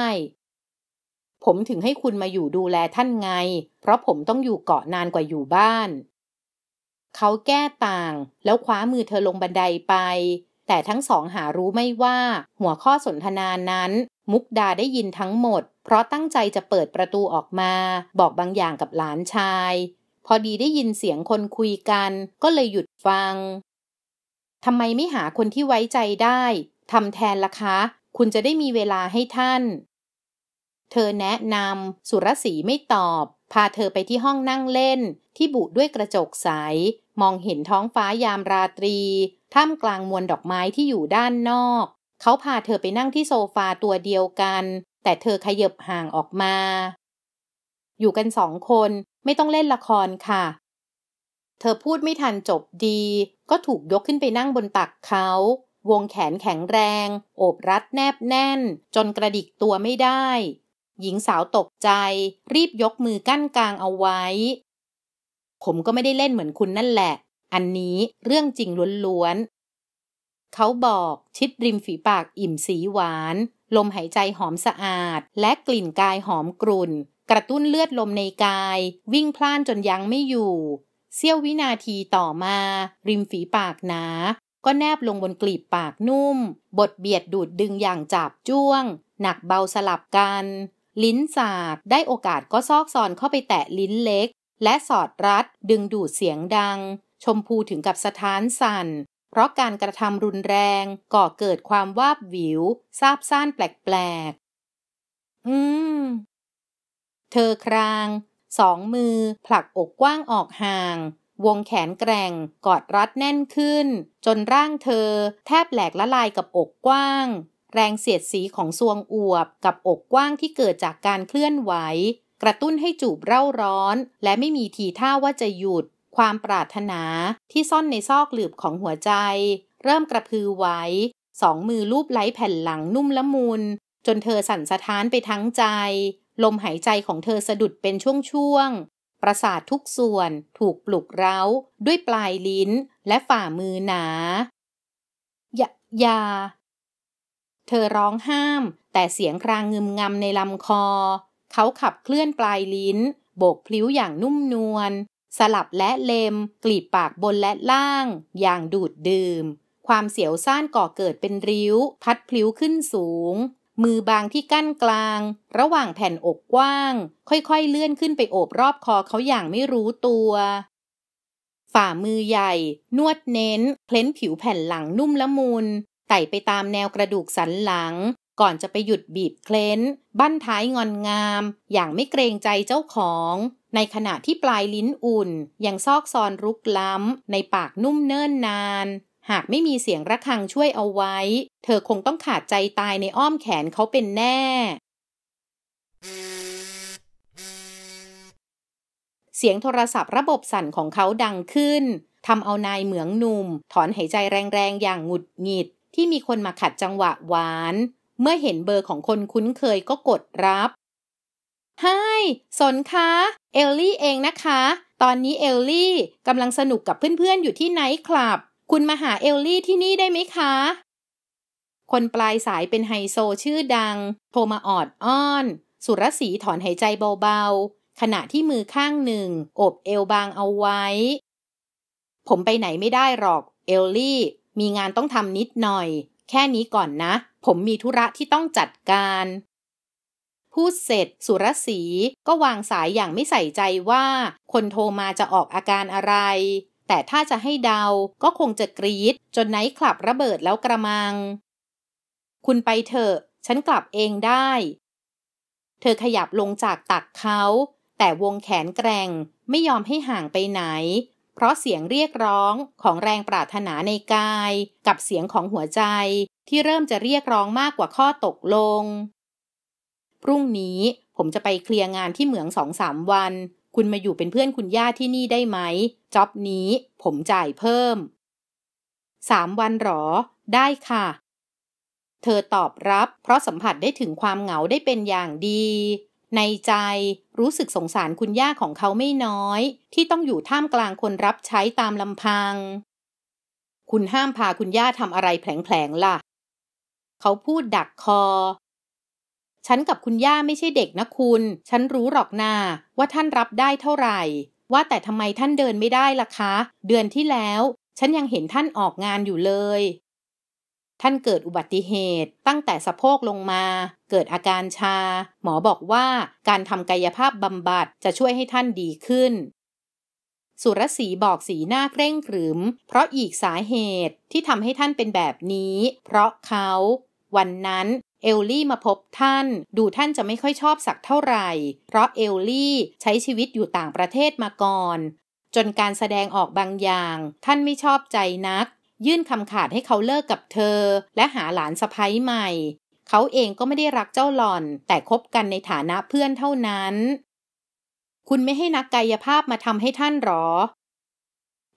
ผมถึงให้คุณมาอยู่ดูแลท่านไง เพราะผมต้องอยู่เกาะนานกว่าอยู่บ้าน เขาแก้ต่างแล้วคว้ามือเธอลงบันไดไปแต่ทั้งสองหารู้ไม่ว่า หัวข้อสนทนานั้น มุกดาได้ยินทั้งหมด เพราะตั้งใจจะเปิดประตูออกมา บอกบางอย่างกับหลานชาย พอดีได้ยินเสียงคนคุยกัน ก็เลยหยุดฟังทำไมไม่หาคนที่ไว้ใจได้ทำแทนล่ะคะ คุณจะได้มีเวลาให้ท่าน เธอแนะนำสุรศรีไม่ตอบพาเธอไปที่ห้องนั่งเล่น ที่บุด้วยกระจกใส มองเห็นท้องฟ้ายามราตรี ท่ามกลางมวลดอกไม้ที่อยู่ด้านนอก เขาพาเธอไปนั่งที่โซฟาตัวเดียวกัน แต่เธอขยับห่างออกมา อยู่กันสองคนไม่ต้องเล่นละครค่ะ เธอพูดไม่ทันจบดี ก็ถูกยกขึ้นไปนั่งบนตักเขา วงแขนแข็งแรง โอบรัดแนบแน่น จนกระดิกตัวไม่ได้หญิงสาวตกใจ รีบยกมือกั้นกลางเอาไว้ ผมก็ไม่ได้เล่นเหมือนคุณนั่นแหละ อันนี้เรื่องจริงล้วนๆเขาบอกชิดริมฝีปากอิ่มสีหวาน ลมหายใจหอมสะอาดและกลิ่นกายหอมกรุ่น กระตุ้นเลือดลมในกาย วิ่งพล่านจนยังไม่อยู่ เสี้ยววินาทีต่อมา ริมฝีปากหนา ก็แนบลงบนกลีบปากนุ่มบทเบียดดูดดึงอย่างจับจ้วง หนักเบาสลับกันลิ้นสากได้โอกาสก็ซอกซอนเข้าไปแตะลิ้นเล็ก และสอดรัดดึงดูดเสียงดัง ชมพูถึงกับสถานสัน่น เพราะการกระทำรุนแรง ก่อเกิดความวาบวิวซาบซ่านแปลกๆอืม เธอครางสองมือ ผลักอกกว้างออกห่าง วงแขนแกร่งกอดรัดแน่นขึ้น จนร่างเธอ แทบแหลกละลายกับอกกว้างแรงเสียดสีของซวงอวบ กับอกกว้างที่เกิดจากการเคลื่อนไหวกระตุ้นให้จูบเร่าร้อน และไม่มีทีท่าว่าจะหยุด ความปรารถนาที่ซ่อนในซอกหลืบของหัวใจ เริ่มกระพือไหวสองมือลูบไล้แผ่นหลังนุ่มละมุนจนเธอสั่นสะท้านไปทั้งใจ ลมหายใจของเธอสะดุดเป็นช่วงๆประสาททุกส่วนถูกปลุกเร้า ด้วยปลายลิ้นและฝ่ามือหนาอย่าอย่าเธอร้องห้ามแต่เสียงครางงึมงำในลำคอเขาขับเคลื่อนปลายลิ้นโบกพลิ้วอย่างนุ่มนวลสลับและเลม กลีบปากบนและล่างอย่างดูดดื่มความเสียวซ่านก่อเกิดเป็นริ้ว พัดพลิ้วขึ้นสูงมือบางที่กั้นกลางระหว่างแผ่นอกกว้างค่อยๆเลื่อนขึ้นไปโอบรอบคอเขาอย่างไม่รู้ตัวฝ่ามือใหญ่นวดเน้นเคล้นผิวแผ่นหลังนุ่มละมุนไต่ไปตามแนวกระดูกสันหลัง ก่อนจะไปหยุดบีบเคล้น บั้นท้ายงอนงาม อย่างไม่เกรงใจเจ้าของ ในขณะที่ปลายลิ้นอุ่น ยังซอกซอนรุกล้ำ ในปากนุ่มเนิ่นนาน หากไม่มีเสียงระฆังช่วยเอาไว้ เธอคงต้องขาดใจตายในอ้อมแขนเขาเป็นแน่ เสียงโทรศัพท์ระบบสั่นของเขาดังขึ้นทำเอานายเหมืองหนุ่ม ถอนหายใจแรงๆอย่างหงุดหงิดที่มีคนมาขัดจังหวะหวาน เมื่อเห็นเบอร์ของคนคุ้นเคยก็กดรับ ไฮสนคะเอลลี่เองนะคะ ตอนนี้เอลลี่กำลังสนุกกับเพื่อนๆอยู่ที่ไนท์คลับ คุณมาหาเอลลี่ที่นี่ได้ไหมคะ คนปลายสายเป็นไฮโซชื่อดัง โทรมาออดอ้อน สุรศีถอนหายใจเบาๆ ขณะที่มือข้างหนึ่ง อบเอวบางเอาไว้ ผมไปไหนไม่ได้หรอก เอลลี่มีงานต้องทำนิดหน่อย แค่นี้ก่อนนะ ผมมีธุระที่ต้องจัดการพูดเสร็จสุรศรีก็วางสายอย่างไม่ใส่ใจว่า คนโทรมาจะออกอาการอะไร แต่ถ้าจะให้เดา ก็คงจะกรีด จนไนท์คลับระเบิดแล้วกระมัง คุณไปเถอะ ฉันกลับเองได้ เธอขยับลงจากตักเขา แต่วงแขนแกร่งไม่ยอมให้ห่างไปไหนเพราะเสียงเรียกร้องของแรงปรารถนาในกาย กับเสียงของหัวใจที่เริ่มจะเรียกร้องมากกว่าข้อตกลง พรุ่งนี้ผมจะไปเคลียร์งานที่เหมืองสองสามวัน คุณมาอยู่เป็นเพื่อนคุณย่าที่นี่ได้ไหมจ็อบนี้ผมจ่ายเพิ่มสามวันหรอได้ค่ะ เธอตอบรับเพราะสัมผัสได้ถึงความเหงาได้เป็นอย่างดีในใจรู้สึกสงสารคุณย่าของเขาไม่น้อย ที่ต้องอยู่ท่ามกลางคนรับใช้ตามลำพัง คุณห้ามพาคุณย่าทำอะไรแผลงๆล่ะ เขาพูดดักคอ ฉันกับคุณย่าไม่ใช่เด็กนะคุณ ฉันรู้หรอกนาว่าท่านรับได้เท่าไหร่ ว่าแต่ทำไมท่านเดินไม่ได้ล่ะคะ เดือนที่แล้ว ฉันยังเห็นท่านออกงานอยู่เลยท่านเกิดอุบัติเหตุตั้งแต่สะโพกลงมา เกิดอาการชา หมอบอกว่าการทำกายภาพบำบัดจะช่วยให้ท่านดีขึ้น สุรศรีบอกสีหน้าเคร่งขรึมเพราะอีกสาเหตุที่ทำให้ท่านเป็นแบบนี้ เพราะเขา วันนั้นเอลลี่มาพบท่านดูท่านจะไม่ค่อยชอบสักเท่าไหร่ เพราะเอลลี่ใช้ชีวิตอยู่ต่างประเทศมาก่อน จนการแสดงออกบางอย่าง ท่านไม่ชอบใจนักยื่นคำขาดให้เขาเลิกกับเธอ และหาหลานสะพ้ยใหม่ เขาเองก็ไม่ได้รักเจ้าหล่อน แต่คบกันในฐานะเพื่อนเท่านั้น คุณไม่ให้นักกายภาพมาทำให้ท่านหรอ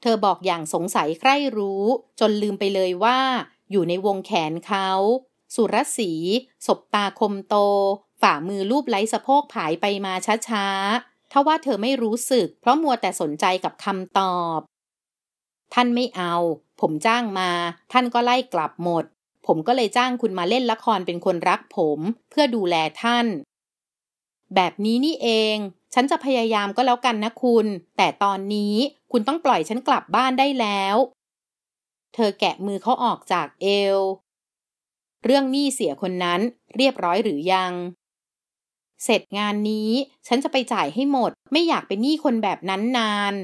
เธอบอกอย่างสงสัยใครรู้ จนลืมไปเลยว่า อยู่ในวงแขนเขา สุรสีศบตาคมโต ฝ่ามือลูบไล้สะโพกผายไปมาช้าๆทาว่าเธอไม่รู้สึก เพราะมัวแต่สนใจกับคำตอบท่านไม่เอา ผมจ้างมา ท่านก็ไล่กลับหมด ผมก็เลยจ้างคุณมาเล่นละครเป็นคนรักผม เพื่อดูแลท่าน แบบนี้นี่เอง ฉันจะพยายามก็แล้วกันนะคุณ แต่ตอนนี้คุณต้องปล่อยฉันกลับบ้านได้แล้ว เธอแกะมือเขาออกจากเอว เรื่องหนี้เสียคนนั้นเรียบร้อยหรือยัง เสร็จงานนี้ ฉันจะไปจ่ายให้หมด ไม่อยากเป็นหนี้คนแบบนั้นนาน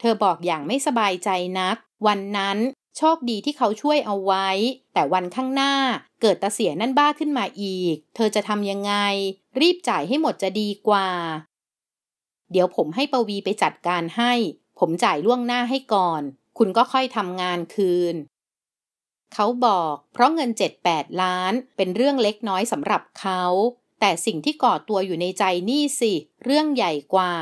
เธอบอกอย่างไม่สบายใจนัก วันนั้นโชคดีที่เขาช่วยเอาไว้ แต่วันข้างหน้าเกิดตะเสียนั่นบ้าขึ้นมาอีก เธอจะทำยังไง รีบจ่ายให้หมดจะดีกว่า เดี๋ยวผมให้ปวีไปจัดการให้ ผมจ่ายล่วงหน้าให้ก่อน คุณก็ค่อยทำงานคืน เขาบอก เพราะเงิน 78 ล้านเป็นเรื่องเล็กน้อยสำหรับเขา แต่สิ่งที่ก่อตัวอยู่ในใจนี่สิ เรื่องใหญ่กว่า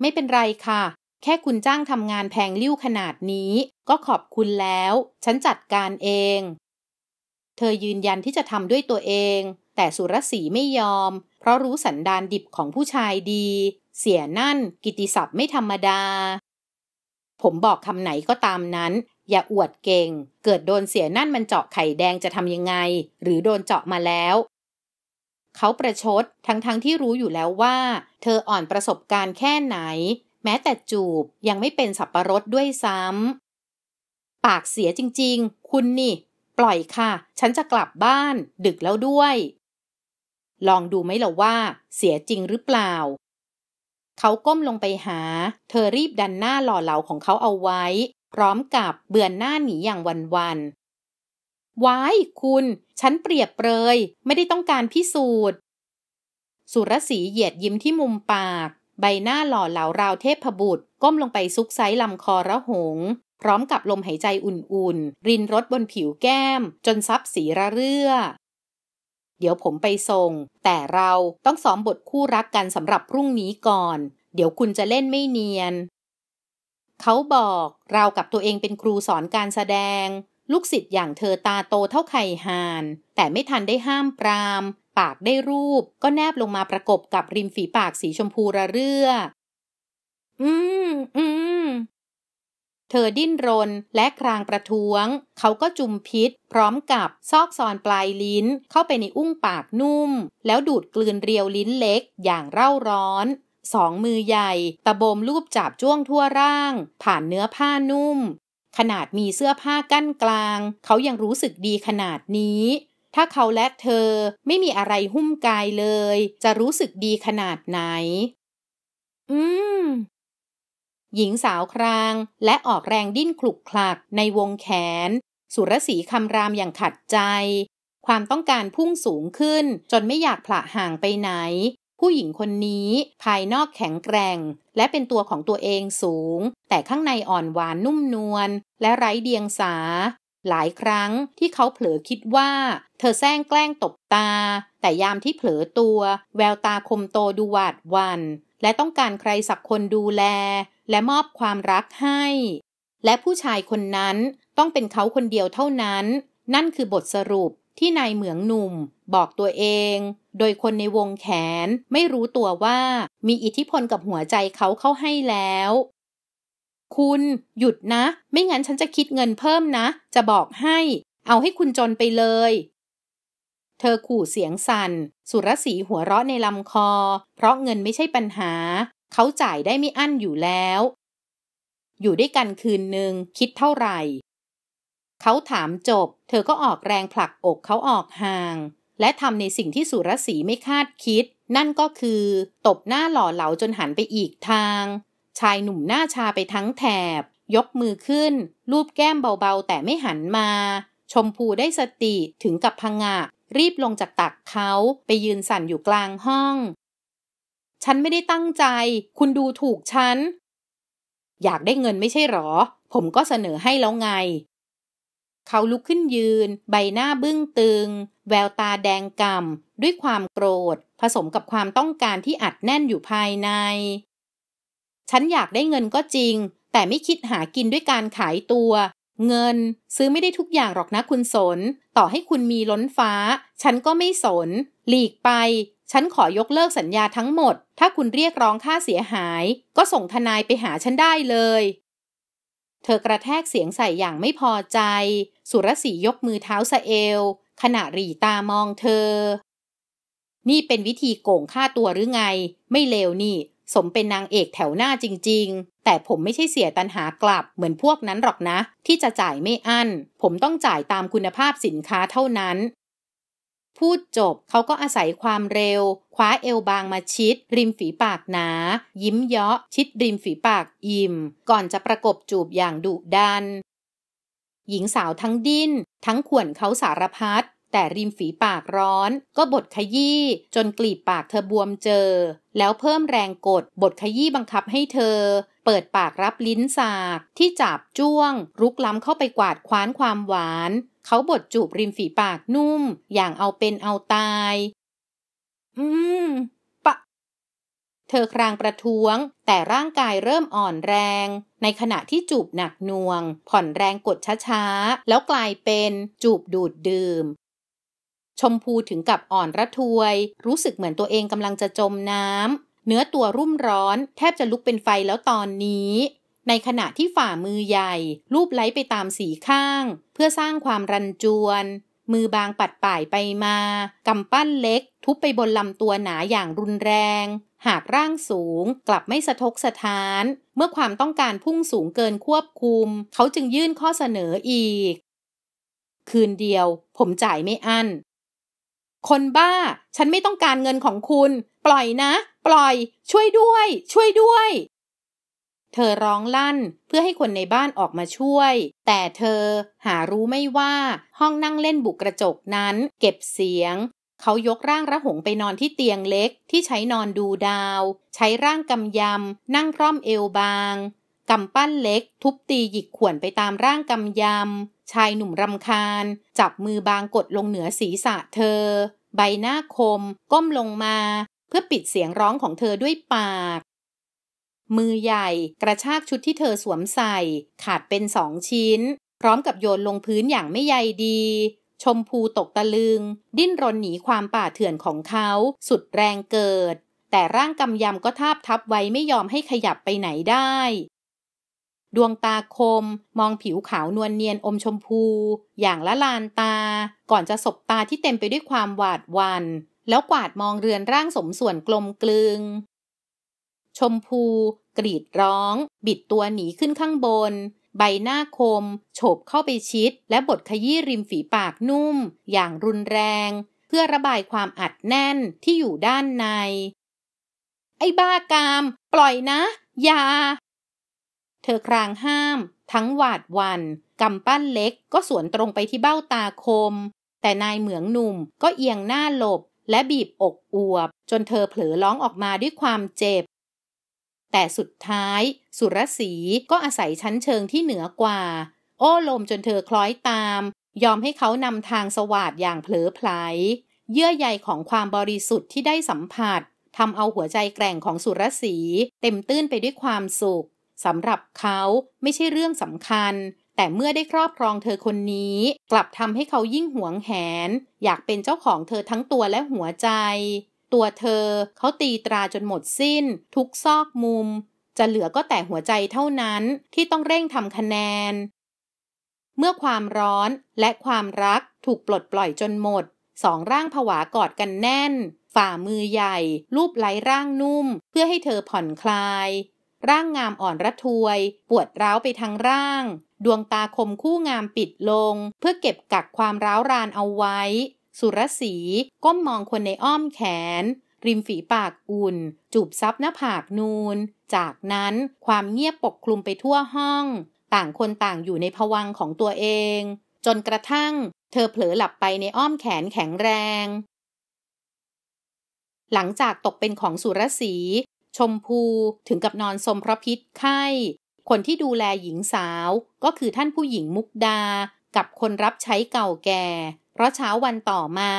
ไม่เป็นไรค่ะแค่คุณจ้างทำงานแพงลิ้วขนาดนี้ ก็ขอบคุณแล้ว ฉันจัดการเอง เธอยืนยันที่จะทำด้วยตัวเอง แต่สุรศรีไม่ยอม เพราะรู้สันดานดิบของผู้ชายดี เสียนั่น กิติศัพท์ไม่ธรรมดา ผมบอกคำไหนก็ตามนั้น อย่าอวดเก่ง เกิดโดนเสียนั่นมันเจาะไข่แดงจะทำยังไง หรือโดนเจาะมาแล้ว เขาประชด ทั้งๆทที่รู้อยู่แล้วว่า เธออ่อนประสบการณ์แค่ไหนแม้แต่จูบยังไม่เป็นสับประรดด้วยซ้ำปากเสียจริงๆ คุณนี่ ปล่อยค่ะ ฉันจะกลับบ้าน ดึกแล้วด้วย ลองดูไหมล่ะว่า เสียจริงหรือเปล่า เขาก้มลงไปหา เธอรีบดันหน้าหล่อเหลาของเขาเอาไว้ พร้อมกับเบือนหน้าหนีอย่างวันวันว้ายคุณ ฉันเปรียบเปรยไม่ได้ต้องการพิสูจน์ สุรสีเหยียดยิ้มที่มุมปากใบหน้าหล่อเหลาราวเทพบุตร ก้มลงไปซุกไซลำคอระหง พร้อมกับลมหายใจอุ่นๆ รินรสบนผิวแก้ม จนซับสีระเรื่อ เดี๋ยวผมไปส่ง แต่เราต้องซ้อมบทคู่รักกันสำหรับพรุ่งนี้ก่อน เดี๋ยวคุณจะเล่นไม่เนียน เขาบอกเรากับตัวเองเป็นครูสอนการแสดง ลูกศิษย์อย่างเธอตาโตเท่าไข่หานแต่ไม่ทันได้ห้ามปรามปากได้รูปก็แนบลงมาประกบกับริมฝีปากสีชมพูระเรื่อ อืม อืม เธอดิ้นรนและครางประท้วง เขาก็จุมพิษพร้อมกับซอกซอนปลายลิ้น เข้าไปในอุ้งปากนุ่ม แล้วดูดกลืนเรียวลิ้นเล็กอย่างเร่าร้อน สองมือใหญ่ตะบมรูปจับจ้วงทั่วร่าง ผ่านเนื้อผ้านุ่ม ขนาดมีเสื้อผ้ากั้นกลาง เขายังรู้สึกดีขนาดนี้ถ้าเขาและเธอ ไม่มีอะไรหุ้มกายเลย จะรู้สึกดีขนาดไหน อืม หญิงสาวครางและออกแรงดิ้นคลุกคลักในวงแขน สุรสีคำรามอย่างขัดใจ ความต้องการพุ่งสูงขึ้น จนไม่อยากผละห่างไปไหน ผู้หญิงคนนี้ภายนอกแข็งแกร่ง และเป็นตัวของตัวเองสูง แต่ข้างในอ่อนหวานนุ่มนวลและไร้เดียงสาหลายครั้งที่เขาเผลอคิดว่า เธอแซงแกล้งตบตา แต่ยามที่เผลอตัว แววตาคมโตดูหวาดวัน และต้องการใครสักคนดูแล และมอบความรักให้ และผู้ชายคนนั้นต้องเป็นเขาคนเดียวเท่านั้น นั่นคือบทสรุปที่นายเหมืองหนุ่ม บอกตัวเอง โดยคนในวงแขนไม่รู้ตัวว่ามีอิทธิพลกับหัวใจเขาเข้าให้แล้วคุณหยุดนะ ไม่งั้นฉันจะคิดเงินเพิ่มนะ จะบอกให้ เอาให้คุณจนไปเลย เธอขู่เสียงสัน่น สุรสีหัวเราะในลำคอ เพราะเงินไม่ใช่ปัญหา เขาจ่ายได้ไม่อั้นอยู่แล้ว อยู่ด้วยกันคืนหนึ่งคิดเท่าไหร่ เขาถามจบ เธอก็ออกแรงผลักอกเขาออกห่าง และทำในสิ่งที่สุรสีไม่คาดคิด นั่นก็คือ ตบหน้าหล่อเหลาจนหันไปอีกทางชายหนุ่มหน้าชาไปทั้งแถบ ยกมือขึ้น รูปแก้มเบาๆแต่ไม่หันมา ชมพูได้สติถึงกับพังงะ รีบลงจากตักเขา ไปยืนสั่นอยู่กลางห้อง ฉันไม่ได้ตั้งใจ คุณดูถูกฉัน อยากได้เงินไม่ใช่หรอ ผมก็เสนอให้แล้วไง เขาลุกขึ้นยืน ใบหน้าบึ้งตึง แววตาแดงกำ่ำด้วยความโกรธผสมกับความต้องการที่อัดแน่นอยู่ภายในฉันอยากได้เงินก็จริง แต่ไม่คิดหากินด้วยการขายตัว เงิน ซื้อไม่ได้ทุกอย่างหรอกนะคุณสน ต่อให้คุณมีล้นฟ้า ฉันก็ไม่สน หลีกไป ฉันขอยกเลิกสัญญาทั้งหมด ถ้าคุณเรียกร้องค่าเสียหาย ก็ส่งทนายไปหาฉันได้เลย เธอกระแทกเสียงใส่อย่างไม่พอใจ สุรศรียกมือเท้าสะเอวขณะรีตามองเธอ นี่เป็นวิธีโกงค่าตัวหรือไง ไม่เลวนี่สมเป็นนางเอกแถวหน้าจริงๆ แต่ผมไม่ใช่เสียตันหากลับ เหมือนพวกนั้นหรอกนะ ที่จะจ่ายไม่อั้น ผมต้องจ่ายตามคุณภาพสินค้าเท่านั้น พูดจบเขาก็อาศัยความเร็ว คว้าเอวบางมาชิด ริมฝีปากหนา ยิ้มเยาะชิดริมฝีปากอิ่ม ก่อนจะประกบจูบอย่างดุดัน หญิงสาวทั้งดิ้น ทั้งขวนเขาสารพัดแต่ริมฝีปากร้อนก็บดขยี้จนกลีบปากเธอบวมเจอ แล้วเพิ่มแรงกดบดขยี้บังคับให้เธอ เปิดปากรับลิ้นสากที่จับจ้วงรุกล้ำเข้าไปกวาดคว้านความหวาน เขาบดจูบริมฝีปากนุ่ม อย่างเอาเป็นเอาตาย อืมปะเธอครางประท้วง แต่ร่างกายเริ่มอ่อนแรง ในขณะที่จูบหนักน่วง ผ่อนแรงกดช้าๆแล้วกลายเป็น จูบดูดดื่มชมพูถึงกับอ่อนระทวย รู้สึกเหมือนตัวเองกำลังจะจมน้ำ เนื้อตัวรุ่มร้อน แทบจะลุกเป็นไฟแล้วตอนนี้ ในขณะที่ฝ่ามือใหญ่ลูบไล้ไปตามสีข้าง เพื่อสร้างความรันจวน มือบางปัดป่ายไปมา กำปั้นเล็ก ทุบไปบนลำตัวหนาอย่างรุนแรง หากร่างสูง กลับไม่สะทกสะท้าน เมื่อความต้องการพุ่งสูงเกินควบคุม เขาจึงยื่นข้อเสนออีก คืนเดียว ผมจ่ายไม่อั้นคนบ้า ฉันไม่ต้องการเงินของคุณ ปล่อยนะ ปล่อยช่วยด้วย ช่วยด้วย เธอร้องลั่นเพื่อให้คนในบ้านออกมาช่วย แต่เธอหารู้ไม่ว่าห้องนั่งเล่นบุกกระจกนั้น เก็บเสียง เขายกร่างระหงไปนอนที่เตียงเล็ก ที่ใช้นอนดูดาว ใช้ร่างกำยำนั่งคร่อมเอวบางกำปั้นเล็กทุบตีหยิกขวนไปตามร่างกำยำชายหนุ่มรำคาญ จับมือบางกดลงเหนือศีรษะเธอ ใบหน้าคมก้มลงมาเพื่อปิดเสียงร้องของเธอด้วยปาก มือใหญ่กระชากชุดที่เธอสวมใส่ขาดเป็นสองชิ้น พร้อมกับโยนลงพื้นอย่างไม่ใยดี ชมพูตกตะลึง ดิ้นรนหนีความป่าเถื่อนของเขาสุดแรงเกิด แต่ร่างกำยำก็ทาบทับไว้ไม่ยอมให้ขยับไปไหนได้ดวงตาคมมองผิวขาวนวลเนียนอมชมพู อย่างละลานตา ก่อนจะสบตาที่เต็มไปด้วยความหวาดวันแล้วกวาดมองเรือนร่างสมส่วนกลมกลึง ชมพู กรีดร้อง บิดตัวหนีขึ้นข้างบน ใบหน้าคมโฉบเข้าไปชิด และบดขยี้ริมฝีปากนุ่ม อย่างรุนแรง เพื่อระบายความอัดแน่นที่อยู่ด้านใน ไอ้บ้ากาม ปล่อยนะอย่าธอครางห้าม ทั้งหวาดวันกำปั้นเล็กก็สวนตรงไปที่เบ้าตาคม แต่นายเหมืองหนุ่มก็เอียงหน้าหลบและบีบอกอวบ จนเธอเผลอร้องออกมาด้วยความเจ็บ แต่สุดท้าย สุรสีก็อาศัยชั้นเชิงที่เหนือกว่า โอ้ลมจนเธอคล้อยตาม ยอมให้เขานำทางสวาดอย่างเผลอไผลเยื่อใยของความบริสุทธิ์ที่ได้สัมผัสทำเอาหัวใจแกร่งของสุรสี เต็มตื้นไปด้วยความสุขสำหรับเขาไม่ใช่เรื่องสำคัญ แต่เมื่อได้ครอบครองเธอคนนี้กลับทำให้เขายิ่งหวงแหน อยากเป็นเจ้าของเธอทั้งตัวและหัวใจ ตัวเธอ เขาตีตราจนหมดสิ้นทุกซอกมุม จะเหลือก็แต่หัวใจเท่านั้นที่ต้องเร่งทำคะแนน เมื่อความร้อนและความรักถูกปลดปล่อยจนหมด สองร่างผวากอดกันแน่น ฝ่ามือใหญ่ รูปไหลร่างนุ่ม เพื่อให้เธอผ่อนคลายร่างงามอ่อนระทวย ปวดร้าวไปทั้งร่าง ดวงตาคมคู่งามปิดลง เพื่อเก็บกักความร้าวรานเอาไว้ สุรสีก้มมองคนในอ้อมแขน ริมฝีปากอุ่นจูบซับหน้าผากนูน จากนั้นความเงียบปกคลุมไปทั่วห้อง ต่างคนต่างอยู่ในผวังของตัวเอง จนกระทั่ง เธอเผลอหลับไปในอ้อมแขนแข็งแรง หลังจากตกเป็นของสุรสีชมพูถึงกับนอนสมพระพิษไข้ คนที่ดูแลหญิงสาว ก็คือท่านผู้หญิงมุกดา กับคนรับใช้เก่าแก่ เพราะเช้าวันต่อมา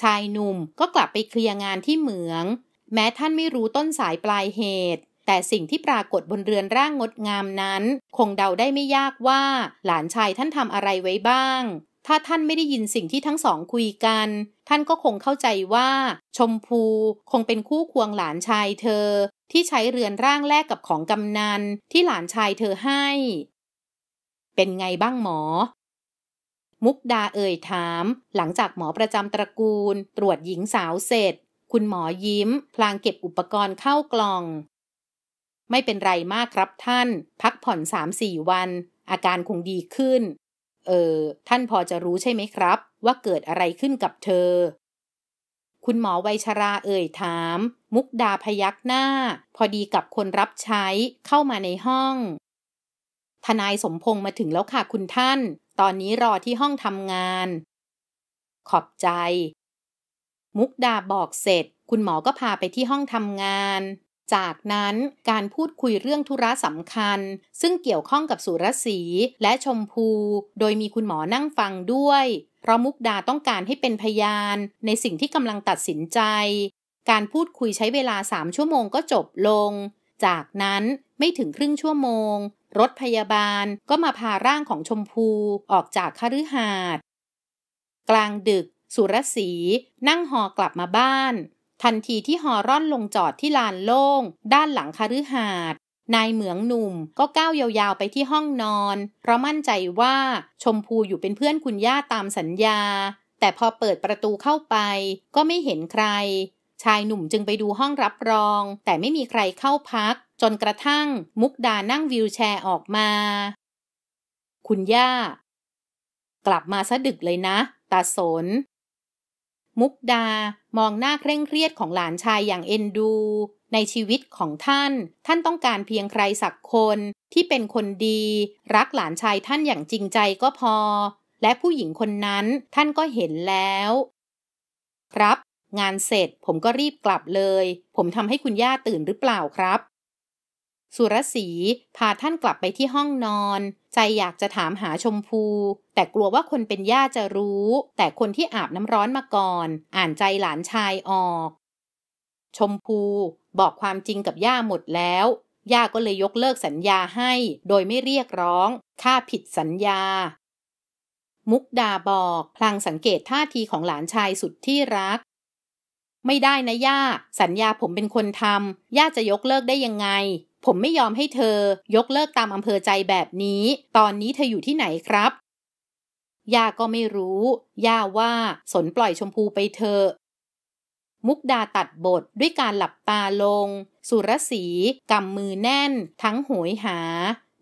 ชายหนุ่มก็กลับไปเคลียร์งานที่เหมือง แม้ท่านไม่รู้ต้นสายปลายเหตุ แต่สิ่งที่ปรากฏบนเรือนร่างงดงามนั้น คงเดาได้ไม่ยากว่า หลานชายท่านทำอะไรไว้บ้าง ถ้าท่านไม่ได้ยินสิ่งที่ทั้งสองคุยกัน ท่านก็คงเข้าใจว่าชมพู คงเป็นคู่ควงหลานชายเธอที่ใช้เรือนร่างแลกกับของกำนัน ที่หลานชายเธอให้ เป็นไงบ้างหมอ มุกดาเอ่ยถาม หลังจากหมอประจำตระกูล ตรวจหญิงสาวเสร็จ คุณหมอยิ้ม พลางเก็บอุปกรณ์เข้ากล่อง ไม่เป็นไรมากครับท่าน พักผ่อนสามสี่วัน อาการคงดีขึ้น เออ ท่านพอจะรู้ใช่ไหมครับ ว่าเกิดอะไรขึ้นกับเธอคุณหมอวัยชราเอ่ยถาม มุกดาพยักหน้า พอดีกับคนรับใช้เข้ามาในห้อง ทนายสมพงษ์มาถึงแล้วค่ะคุณท่าน ตอนนี้รอที่ห้องทำงาน ขอบใจ มุกดาบอกเสร็จคุณหมอก็พาไปที่ห้องทำงาน จากนั้นการพูดคุยเรื่องธุระสำคัญซึ่งเกี่ยวข้องกับสุรสีและชมพูโดยมีคุณหมอนั่งฟังด้วยเพราะมุกดาต้องการให้เป็นพยานในสิ่งที่กำลังตัดสินใจ การพูดคุยใช้เวลาสามชั่วโมงก็จบลง จากนั้นไม่ถึงครึ่งชั่วโมง รถพยาบาลก็มาพาร่างของชมพูออกจากคฤหาสน์กลางดึก สุรศรีนั่งหอกลับมาบ้าน ทันทีที่หอร่อนลงจอดที่ลานโล่งด้านหลังคฤหาสนนายเหมืองหนุ่มก็ก้าวยาวๆไปที่ห้องนอน เพราะมั่นใจว่าชมพูอยู่เป็นเพื่อนคุณย่าตามสัญญา แต่พอเปิดประตูเข้าไปก็ไม่เห็นใคร ชายหนุ่มจึงไปดูห้องรับรองแต่ไม่มีใครเข้าพักจนกระทั่งมุกดานั่งวิวแชร์ออกมา คุณย่ากลับมาซะดึกเลยนะตาสน มุกดามองหน้าเคร่งเครียดของหลานชายอย่างเอ็นดูในชีวิตของท่าน ท่านต้องการเพียงใครสักคนที่เป็นคนดี รักหลานชายท่านอย่างจริงใจก็พอ และผู้หญิงคนนั้นท่านก็เห็นแล้ว ครับ งานเสร็จผมก็รีบกลับเลย ผมทำให้คุณย่าตื่นหรือเปล่าครับ สุรศรีพาท่านกลับไปที่ห้องนอน ใจอยากจะถามหาชมพูแต่กลัวว่าคนเป็นย่าจะรู้ แต่คนที่อาบน้ำร้อนมาก่อน อ่านใจหลานชายออก ชมพูบอกความจริงกับย่าหมดแล้วย่าก็เลยยกเลิกสัญญาให้โดยไม่เรียกร้องค่าผิดสัญญา มุกดาบอก พลังสังเกตท่าทีของหลานชายสุดที่รัก ไม่ได้นะย่าสัญญาผมเป็นคนทำย่าจะยกเลิกได้ยังไง ผมไม่ยอมให้เธอยกเลิกตามอำเภอใจแบบนี้ ตอนนี้เธออยู่ที่ไหนครับย่าก็ไม่รู้ย่าว่าสนปล่อยชมพูไปเธอมุกดาตัดบทด้วยการหลับตาลง สุรสีกำมือแน่นทั้งหวยหา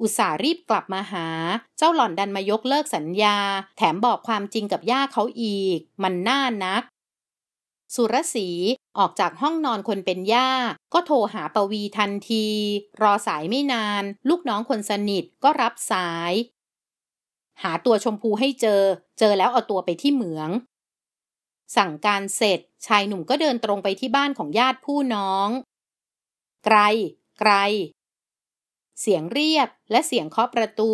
อุตส่ารีบกลับมาหา เจ้าหล่อนดันมายกเลิกสัญญา แถมบอกความจริงกับย่าเขาอีก มันน่านัก สุรสีออกจากห้องนอนคนเป็นย่า ก็โทรหาปวีทันที รอสายไม่นาน ลูกน้องคนสนิทก็รับสาย หาตัวชมพูให้เจอ เจอแล้วเอาตัวไปที่เหมืองสั่งการเสร็จ ชายหนุ่มก็เดินตรงไปที่บ้านของญาติผู้น้อง ไกล ไกล เสียงเรียกและเสียงเคาะประตู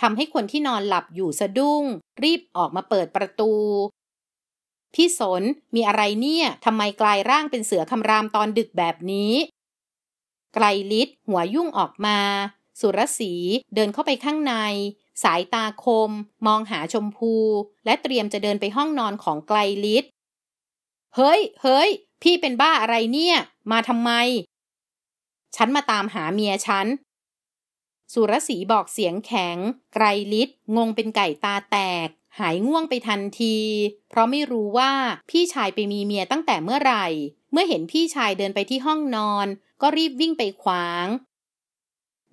ทำให้คนที่นอนหลับอยู่สะดุ้ง รีบออกมาเปิดประตูพี่สนมีอะไรเนี่ยทำไมกลายร่างเป็นเสือคำรามตอนดึกแบบนี้ ไกลลิศหัวยุ่งออกมา สุรสี เดินเข้าไปข้างในสายตาคม มองหาชมพูและเตรียมจะเดินไปห้องนอนของไกลลิศเฮ้ย เฮ้ย พี่เป็นบ้าอะไรเนี่ย มาทำไม ฉันมาตามหาเมียฉัน สุรศรีบอกเสียงแข็ง ไกลลิศงงเป็นไก่ตาแตก หายง่วงไปทันที เพราะไม่รู้ว่าพี่ชายไปมีเมียตั้งแต่เมื่อไหร่ เมื่อเห็นพี่ชายเดินไปที่ห้องนอน ก็รีบวิ่งไปขวาง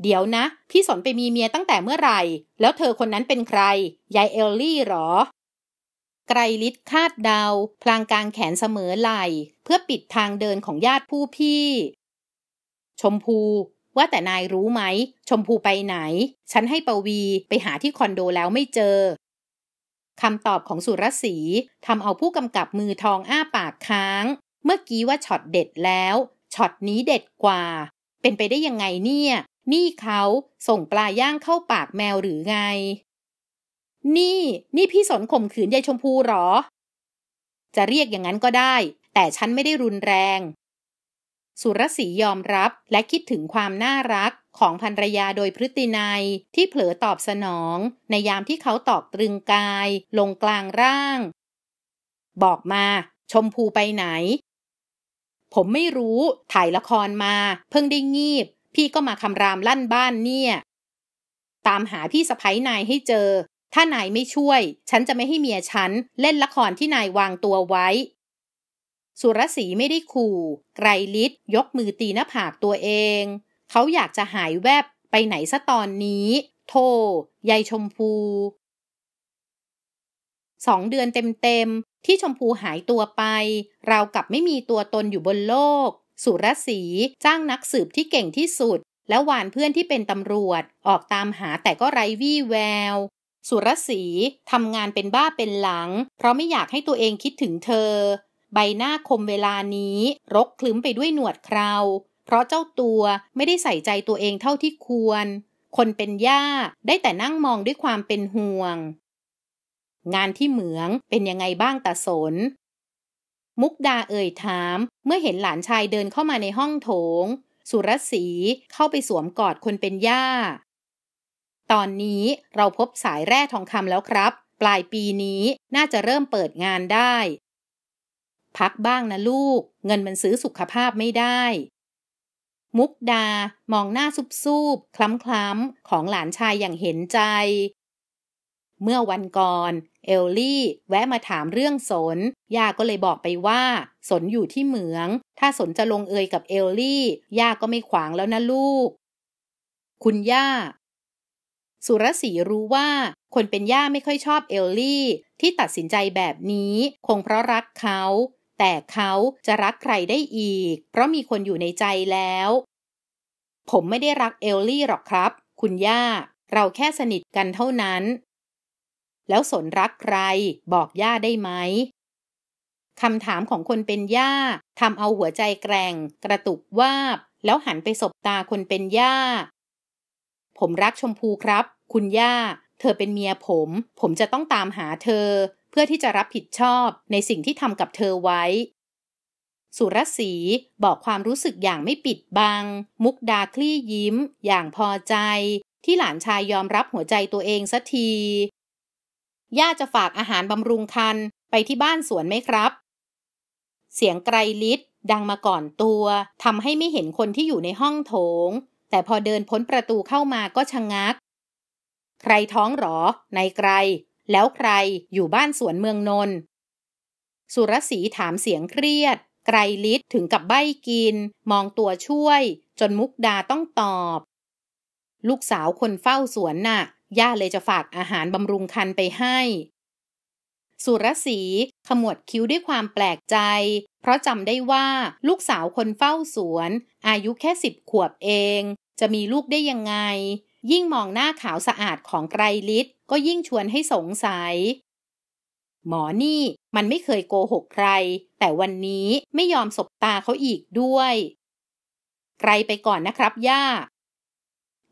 เดี๋ยวนะ พี่สนไปมีเมียตั้งแต่เมื่อไหร่ แล้วเธอคนนั้นเป็นใคร ยายเอลลี่หรอ ไกรลิศคาดเดา พลางกลางแขนเสมอไหลเพื่อปิดทางเดินของญาติผู้พี่ ชมพูว่าแต่นายรู้ไหมชมพูไปไหน ฉันให้ปวีไปหาที่คอนโดแล้วไม่เจอคำตอบของสุรศรีทำเอาผู้กำกับมือทองอ้าปากค้าง เมื่อกี้ว่าช็อตเด็ดแล้วช็อตนี้เด็ดกว่า เป็นไปได้ยังไงเนี่ยนี่เขาส่งปลาย่างเข้าปากแมวหรือไง นี่ นี่พี่สนข่มขืนยายชมพูหรอ จะเรียกอย่างนั้นก็ได้ แต่ฉันไม่ได้รุนแรง สุรศรียอมรับและคิดถึงความน่ารักของภรรยาโดยพฤตินัยที่เผลอตอบสนอง ในยามที่เขาตอกตรึงกาย ลงกลางร่าง บอกมา ชมพูไปไหน ผมไม่รู้ ถ่ายละครมา เพิ่งได้งีบพี่ก็มาคำรามลั่นบ้านเนี่ย ตามหาพี่สะพ้ยนายให้เจอ ถ้านายไม่ช่วย ฉันจะไม่ให้เมียฉันเล่นละครที่นายวางตัวไว้ สุรศรีไม่ได้ขู่ ไกรลิศยกมือตีหน้าผากตัวเอง เขาอยากจะหายแวบไปไหนซะตอนนี้ โทยายชมพูสองเดือนเต็มๆ ที่ชมพูหายตัวไป เรากับไม่มีตัวตนอยู่บนโลกสุรศรีจ้างนักสืบที่เก่งที่สุด และหวานเพื่อนที่เป็นตำรวจออกตามหาแต่ก็ไร้วี่แวว สุรศรีทำงานเป็นบ้าเป็นหลัง เพราะไม่อยากให้ตัวเองคิดถึงเธอ ใบหน้าคมเวลานี้รกคลึ้มไปด้วยหนวดเครา เพราะเจ้าตัวไม่ได้ใส่ใจตัวเองเท่าที่ควร คนเป็นย่าได้แต่นั่งมองด้วยความเป็นห่วง งานที่เหมืองเป็นยังไงบ้างตาสนมุกดาเอ่ยถาม เมื่อเห็นหลานชายเดินเข้ามาในห้องโถง สุรศรีเข้าไปสวมกอดคนเป็นย่าตอนนี้เราพบสายแร่ทองคำแล้วครับ ปลายปีนี้น่าจะเริ่มเปิดงานได้ พักบ้างนะลูก เงินมันซื้อสุขภาพไม่ได้ มุกดามองหน้าซุบซูบคล้ำคล้ำของหลานชายอย่างเห็นใจ เมื่อวันก่อนเอลลี่แวะมาถามเรื่องสนย่าก็เลยบอกไปว่าสนอยู่ที่เหมือง ถ้าสนจะลงเอยกับเอลลี่ ย่าก็ไม่ขวางแล้วนะลูก คุณย่า สุรศรีรู้ว่า คนเป็นย่าไม่ค่อยชอบเอลลี่ที่ตัดสินใจแบบนี้คงเพราะรักเขา แต่เขาจะรักใครได้อีก เพราะมีคนอยู่ในใจแล้ว ผมไม่ได้รักเอลลี่หรอกครับ คุณย่า เราแค่สนิทกันเท่านั้นแล้วสนรักใครบอกย่าได้ไหมคำถามของคนเป็นย่าทำเอาหัวใจแกร่ง กระตุกวาบ แล้วหันไปสบตาคนเป็นย่า ผมรักชมพูครับ คุณย่า เธอเป็นเมียผม ผมจะต้องตามหาเธอ เพื่อที่จะรับผิดชอบในสิ่งที่ทำกับเธอไว้ สุรศรีบอกความรู้สึกอย่างไม่ปิดบังมุกดาคลี่ยิ้ม อย่างพอใจ ที่หลานชายยอมรับหัวใจตัวเองสักทีย่าจะฝากอาหารบำรุงคันไปที่บ้านสวนไหมครับ เสียงไกรลิศดังมาก่อนตัวทำให้ไม่เห็นคนที่อยู่ในห้องโถง แต่พอเดินพ้นประตูเข้ามาก็ชะงงัก ใครท้องหรอในไกรแล้วใครอยู่บ้านสวนเมืองนน สุรศรีถามเสียงเครียด ไกรลิศถึงกับใบกิน มองตัวช่วย จนมุกดาต้องตอบ ลูกสาวคนเฝ้าสวนนะ่ะย่าเลยจะฝากอาหารบำรุงคันไปให้ สุรสีขมวดคิ้วด้วยความแปลกใจ เพราะจำได้ว่าลูกสาวคนเฝ้าสวน อายุแค่สิบขวบเอง จะมีลูกได้ยังไง ยิ่งมองหน้าขาวสะอาดของไกรลิศก็ยิ่งชวนให้สงสัย หมอนี่ มันไม่เคยโกหกใคร แต่วันนี้ไม่ยอมสบตาเขาอีกด้วย ไกลไปก่อนนะครับ ย่า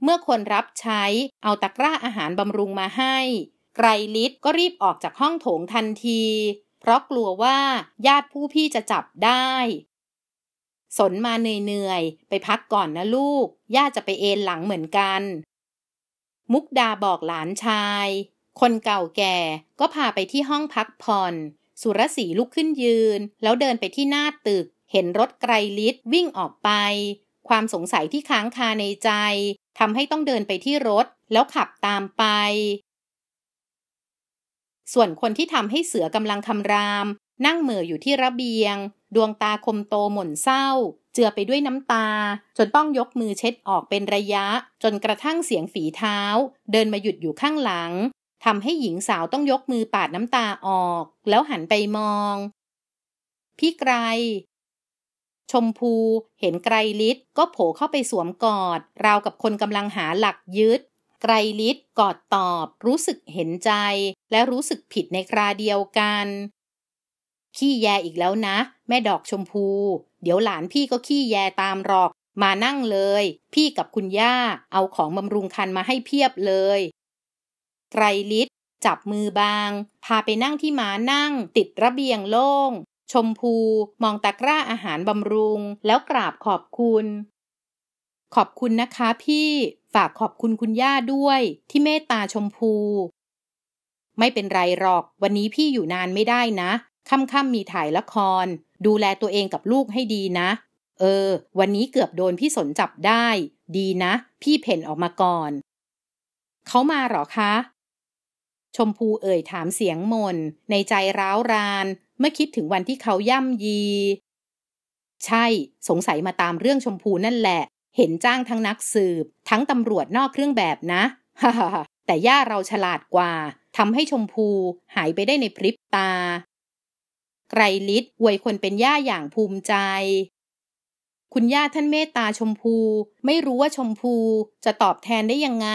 เมื่อคนรับใช้เอาตะกร้า อาหารบำรุงมาให้ ไกรลิศก็รีบออกจากห้องโถงทันที เพราะกลัวว่าญาติผู้พี่จะจับได้ สนมาเหนื่อยๆ ไปพักก่อนนะลูกย่าจะไปเอนหลังเหมือนกัน มุกดาบอกหลานชาย คนเก่าแก่ก็พาไปที่ห้องพักผ่อน สุรศีลุกขึ้นยืน แล้วเดินไปที่หน้าตึก เห็นรถไกรลิศวิ่งออกไป ความสงสัยที่ค้างคาในใจทำให้ต้องเดินไปที่รถ แล้วขับตามไป ส่วนคนที่ทำให้เสือกำลังคำราม นั่งเหม่ออยู่ที่ระเบียง ดวงตาคมโตหม่นเศร้า เจือไปด้วยน้ำตา จนต้องยกมือเช็ดออกเป็นระยะ จนกระทั่งเสียงฝีเท้า เดินมาหยุดอยู่ข้างหลังทำให้หญิงสาวต้องยกมือปาดน้ำตาออก แล้วหันไปมอง พี่ไกรชมพูเห็นไกรลิศก็โผล่เข้าไปสวมกอด ราวกับคนกำลังหาหลักยึด ไกรลิศกอดตอบ รู้สึกเห็นใจ และรู้สึกผิดในคราเดียวกัน ขี้แยอีกแล้วนะแม่ดอกชมพู เดี๋ยวหลานพี่ก็ขี้แยตามหรอก มานั่งเลย พี่กับคุณย่า เอาของบำรุงคันมาให้เพียบเลย ไกรลิศจับมือบาง พาไปนั่งที่หมานั่ง ติดระเบียงโล่งชมพู มองตะกร้าอาหารบำรุง แล้วกราบขอบคุณ ขอบคุณนะคะพี่ ฝากขอบคุณคุณย่าด้วย ที่เมตตาชมพู ไม่เป็นไรหรอก วันนี้พี่อยู่นานไม่ได้นะค่ำๆมีถ่ายละคร ดูแลตัวเองกับลูกให้ดีนะ เออ วันนี้เกือบโดนพี่สนจับได้ ดีนะ พี่เพ่นออกมาก่อน เขามาหรอคะ ชมพูเอ่ยถามเสียงมนในใจร้าวรานเมื่อคิดถึงวันที่เขาย่ำยี ใช่ สงสัยมาตามเรื่องชมพูนั่นแหละ เห็นจ้างทั้งนักสืบ ทั้งตำรวจนอกเครื่องแบบนะฮ่าแต่ย่าเราฉลาดกว่าทำให้ชมพู หายไปได้ในพริบตา ไกรลิศอวยคนเป็นย่าอย่างภูมิใจ คุณย่าท่านเมตตาชมพู ไม่รู้ว่าชมพู จะตอบแทนได้ยังไง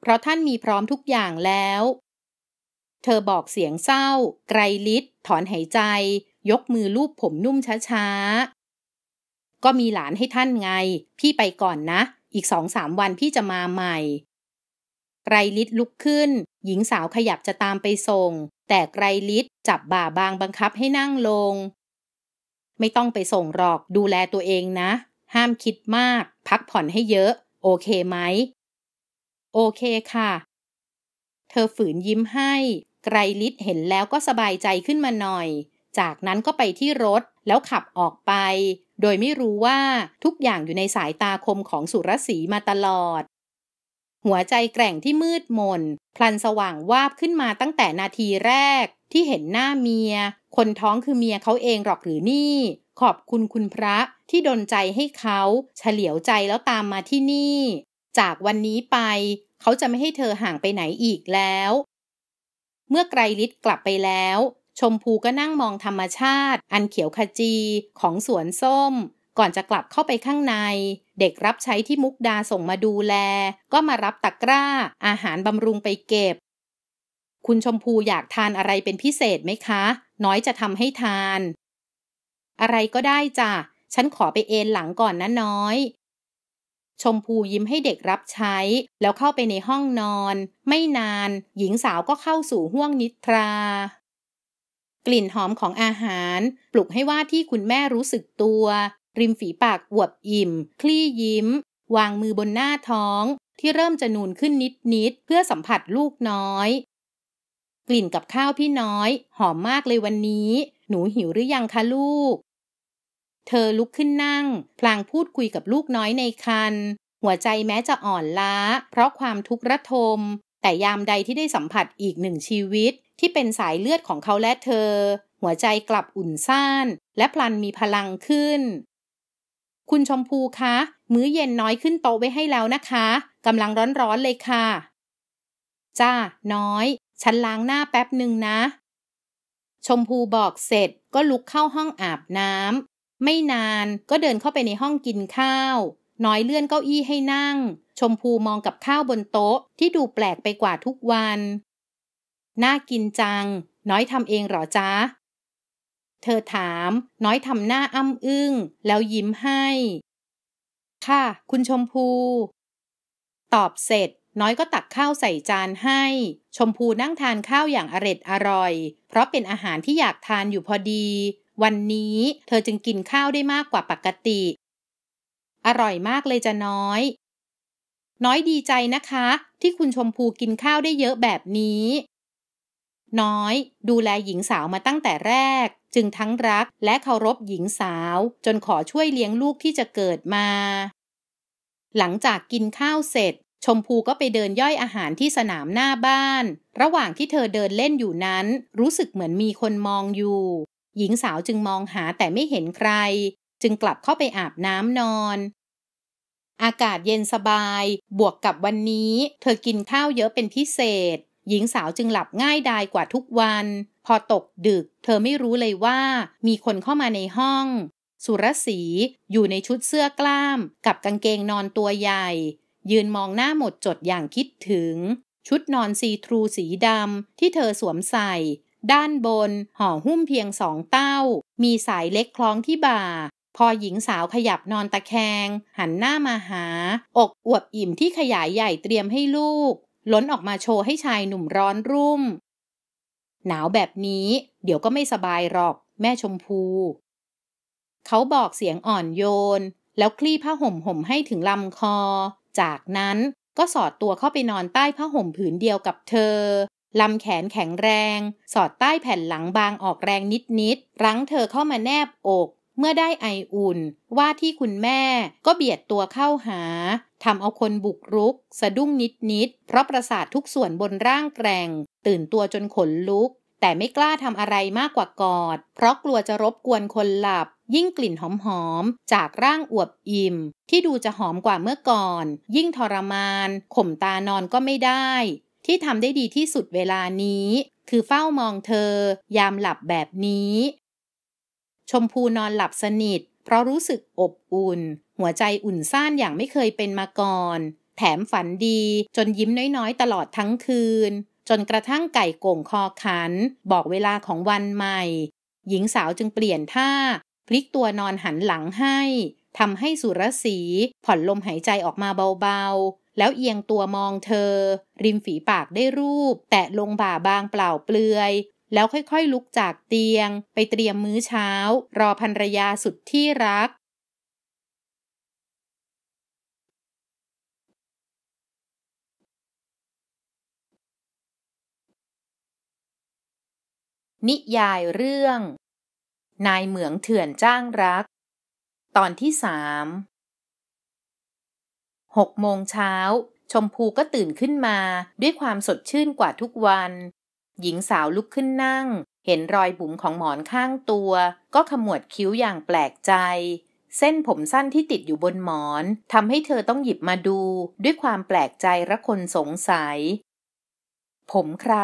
เพราะท่านมีพร้อมทุกอย่างแล้วเธอบอกเสียงเศร้า ไกรลิศถอนหายใจ ยกมือลูบผมนุ่มช้าๆ ก็มีหลานให้ท่านไง พี่ไปก่อนนะ อีกสองสามวันพี่จะมาใหม่ ไกรลิศลุกขึ้น หญิงสาวขยับจะตามไปส่ง แต่ไกรลิศจับบ่าบางบังคับให้นั่งลง ไม่ต้องไปส่งหรอก ดูแลตัวเองนะ ห้ามคิดมาก พักผ่อนให้เยอะ โอเคไหม โอเคค่ะ เธอฝืนยิ้มให้ไกรลิศเห็นแล้วก็สบายใจขึ้นมาหน่อย จากนั้นก็ไปที่รถแล้วขับออกไป โดยไม่รู้ว่าทุกอย่างอยู่ในสายตาคมของสุรศีมาตลอด หัวใจแกร่งที่มืดมนพลันสว่างวาบขึ้นมาตั้งแต่นาทีแรก ที่เห็นหน้าเมีย คนท้องคือเมียเขาเองหรอกหรือนี่ ขอบคุณคุณพระที่ดนใจให้เขา เฉลียวใจแล้วตามมาที่นี่ จากวันนี้ไปเขาจะไม่ให้เธอห่างไปไหนอีกแล้วเมื่อไกรลิศกลับไปแล้ว ชมพูก็นั่งมองธรรมชาติ อันเขียวขจี ของสวนส้ม ก่อนจะกลับเข้าไปข้างใน เด็กรับใช้ที่มุกดาส่งมาดูแล ก็มารับตะกร้า อาหารบำรุงไปเก็บ คุณชมพูอยากทานอะไรเป็นพิเศษไหมคะ น้อยจะทำให้ทาน อะไรก็ได้จ้ะ ฉันขอไปเอนหลังก่อนนะน้อยชมพูยิ้มให้เด็กรับใช้ แล้วเข้าไปในห้องนอน ไม่นานหญิงสาวก็เข้าสู่ห้วงนิทรา กลิ่นหอมของอาหาร ปลุกให้ว่าที่คุณแม่รู้สึกตัว ริมฝีปากอวบอิ่ม คลี่ยิ้ม วางมือบนหน้าท้อง ที่เริ่มจะนูนขึ้นนิดๆ เพื่อสัมผัสลูกน้อย กลิ่นกับข้าวพี่น้อย หอมมากเลยวันนี้ หนูหิวหรือยังคะลูกเธอลุกขึ้นนั่ง พลางพูดคุยกับลูกน้อยในคันหัวใจแม้จะอ่อนล้า เพราะความทุกข์ระทม แต่ยามใดที่ได้สัมผัสอีกหนึ่งชีวิต ที่เป็นสายเลือดของเขาและเธอ หัวใจกลับอุ่นซ่านและพลันมีพลังขึ้น คุณชมพูคะ มื้อเย็นน้อยขึ้นโต๊ะไว้ให้แล้วนะคะ กำลังร้อนๆเลยค่ะ จ้า น้อยฉันล้างหน้าแป๊บหนึ่งนะ ชมพูบอกเสร็จก็ลุกเข้าห้องอาบน้ำไม่นานก็เดินเข้าไปในห้องกินข้าว น้อยเลื่อนเก้าอี้ให้นั่ง ชมพูมองกับข้าวบนโต๊ะที่ดูแปลกไปกว่าทุกวัน น่ากินจัง น้อยทำเองหรอจ๊ะเธอถามน้อยทำหน้าอ้ำอึง้งแล้วยิ้มให้ ค่ะ คุณชมพู ตอบเสร็จ น้อยก็ตักข้าวใส่จานให้ ชมพูนั่งทานข้าวอย่างอร็ดอร่อย เพราะเป็นอาหารที่อยากทานอยู่พอดีวันนี้เธอจึงกินข้าวได้มากกว่าปกติ อร่อยมากเลยจะน้อย น้อยดีใจนะคะ ที่คุณชมพูกินข้าวได้เยอะแบบนี้ น้อยดูแลหญิงสาวมาตั้งแต่แรก จึงทั้งรักและเคารพหญิงสาว จนขอช่วยเลี้ยงลูกที่จะเกิดมา หลังจากกินข้าวเสร็จ ชมพูก็ไปเดินย่อยอาหารที่สนามหน้าบ้าน ระหว่างที่เธอเดินเล่นอยู่นั้น รู้สึกเหมือนมีคนมองอยู่หญิงสาวจึงมองหาแต่ไม่เห็นใคร จึงกลับเข้าไปอาบน้ำนอน อากาศเย็นสบายบวกกับวันนี้ เธอกินข้าวเยอะเป็นพิเศษ หญิงสาวจึงหลับง่ายดายกว่าทุกวัน พอตกดึกเธอไม่รู้เลยว่า มีคนเข้ามาในห้อง สุรสีอยู่ในชุดเสื้อกล้าม กับกางเกงนอนตัวใหญ่ ยืนมองหน้าหมดจดอย่างคิดถึง ชุดนอนซีทรูสีดำที่เธอสวมใส่ด้านบนห่อหุ้มเพียงสองเต้า มีสายเล็กคล้องที่บ่า พอหญิงสาวขยับนอนตะแคง หันหน้ามาหา อกอวบอิ่มที่ขยายใหญ่เตรียมให้ลูก ล้นออกมาโชว์ให้ชายหนุ่มร้อนรุ่ม หนาวแบบนี้เดี๋ยวก็ไม่สบายหรอก แม่ชมพู เขาบอกเสียงอ่อนโยน แล้วคลี่ผ้าห่มห่มให้ถึงลำคอ จากนั้นก็สอดตัวเข้าไปนอนใต้ผ้าห่มผืนเดียวกับเธอลำแขนแข็งแรง สอดใต้แผ่นหลังบางออกแรงนิดๆ รั้งเธอเข้ามาแนบอก เมื่อได้ไออุ่น ว่าที่คุณแม่ก็เบียดตัวเข้าหา ทำเอาคนบุกรุกสะดุ้งนิดๆ เพราะประสาททุกส่วนบนร่างแกร่งตื่นตัวจนขนลุก แต่ไม่กล้าทำอะไรมากกว่ากอด เพราะกลัวจะรบกวนคนหลับ ยิ่งกลิ่นหอมๆ จากร่างอวบอิ่ม ที่ดูจะหอมกว่าเมื่อก่อน ยิ่งทรมาน ข่มตานอนก็ไม่ได้ที่ทำได้ดีที่สุดเวลานี้ คือเฝ้ามองเธอ ยามหลับแบบนี้ ชมพูนอนหลับสนิทเพราะรู้สึกอบอุ่น หัวใจอุ่นซ่านอย่างไม่เคยเป็นมาก่อน แถมฝันดีจนยิ้มน้อย ๆ ตลอดทั้งคืน จนกระทั่งไก่โก่งคอขัน บอกเวลาของวันใหม่ หญิงสาวจึงเปลี่ยนท่า พลิกตัวนอนหันหลังให้ทำให้สุรสี ผ่อนลมหายใจออกมาเบาแล้วเอียงตัวมองเธอ ริมฝีปากได้รูป แตะลงบ่าบางเปล่าเปลือย แล้วค่อยๆ ลุกจากเตียง ไปเตรียมมื้อเช้า รอภรรยาสุดที่รัก นิยายเรื่อง นายเหมืองเถื่อนจ้างรัก ตอนที่สามหกโมงเช้า ชมพูก็ตื่นขึ้นมาด้วยความสดชื่นกว่าทุกวัน หญิงสาวลุกขึ้นนั่งเห็นรอยบุ๋มของหมอนข้างตัวก็ขมวดคิ้วอย่างแปลกใจ เส้นผมสั้นที่ติดอยู่บนหมอนทำให้เธอต้องหยิบมาดูด้วยความแปลกใจระคนสงสัย ผมใคร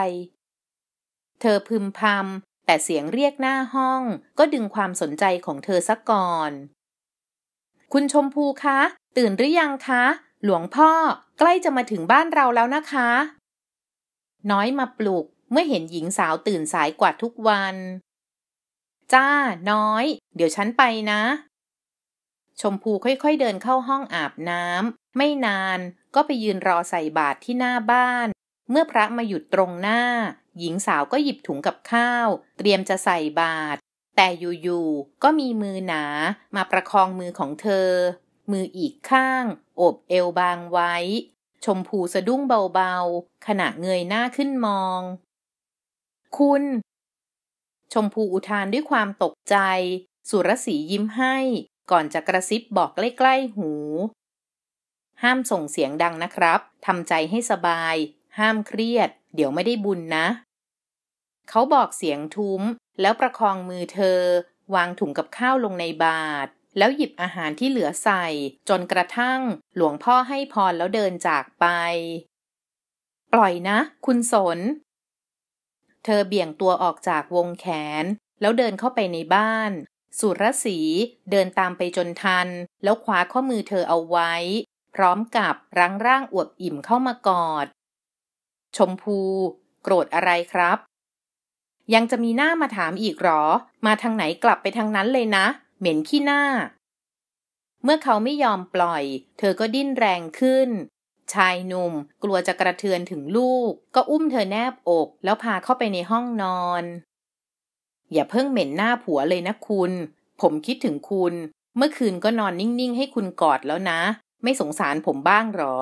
เธอพึมพำแต่เสียงเรียกหน้าห้องก็ดึงความสนใจของเธอซกก่อนคุณชมพูคะตื่นหรือยังคะ หลวงพ่อใกล้จะมาถึงบ้านเราแล้วนะคะ น้อยมาปลุกเมื่อเห็นหญิงสาวตื่นสายกว่าทุกวัน จ้าน้อย เดี๋ยวฉันไปนะ ชมพูค่อย ๆเดินเข้าห้องอาบน้ำไม่นานก็ไปยืนรอใส่บาตรที่หน้าบ้าน เมื่อพระมาหยุดตรงหน้า หญิงสาวก็หยิบถุงกับข้าว เตรียมจะใส่บาตรแต่อยู่ๆก็มีมือหนามาประคองมือของเธอมืออีกข้างโอบเอวบางไว้ ชมพูสะดุ้งเบาๆขณะเงยหน้าขึ้นมอง คุณ ชมพูอุทานด้วยความตกใจ สุรสียิ้มให้ ก่อนจะกระซิบบอกใกล้ๆหู ห้ามส่งเสียงดังนะครับทำใจให้สบาย ห้ามเครียด เดี๋ยวไม่ได้บุญนะ เขาบอกเสียงทุ้มแล้วประคองมือเธอ วางถุงกับข้าวลงในบาทแล้วหยิบอาหารที่เหลือใส่ จนกระทั่ง หลวงพ่อให้พรแล้วเดินจากไป ปล่อยนะคุณสนเธอเบี่ยงตัวออกจากวงแขน แล้วเดินเข้าไปในบ้าน สุรศรีเดินตามไปจนทัน แล้วคว้าข้อมือเธอเอาไว้ พร้อมกับรั้งร่างอวบอิ่มเข้ามากอด ชมพู โกรธอะไรครับยังจะมีหน้ามาถามอีกหรอ มาทางไหนกลับไปทางนั้นเลยนะเหม็นขี้หน้า เมื่อเขาไม่ยอมปล่อย เธอก็ดิ้นแรงขึ้น ชายหนุ่มกลัวจะกระเทือนถึงลูก ก็อุ้มเธอแนบอกแล้วพาเข้าไปในห้องนอน อย่าเพิ่งเหม็นหน้าผัวเลยนะคุณ ผมคิดถึงคุณ เมื่อคืนก็นอนนิ่งๆให้คุณกอดแล้วนะ ไม่สงสารผมบ้างหรอ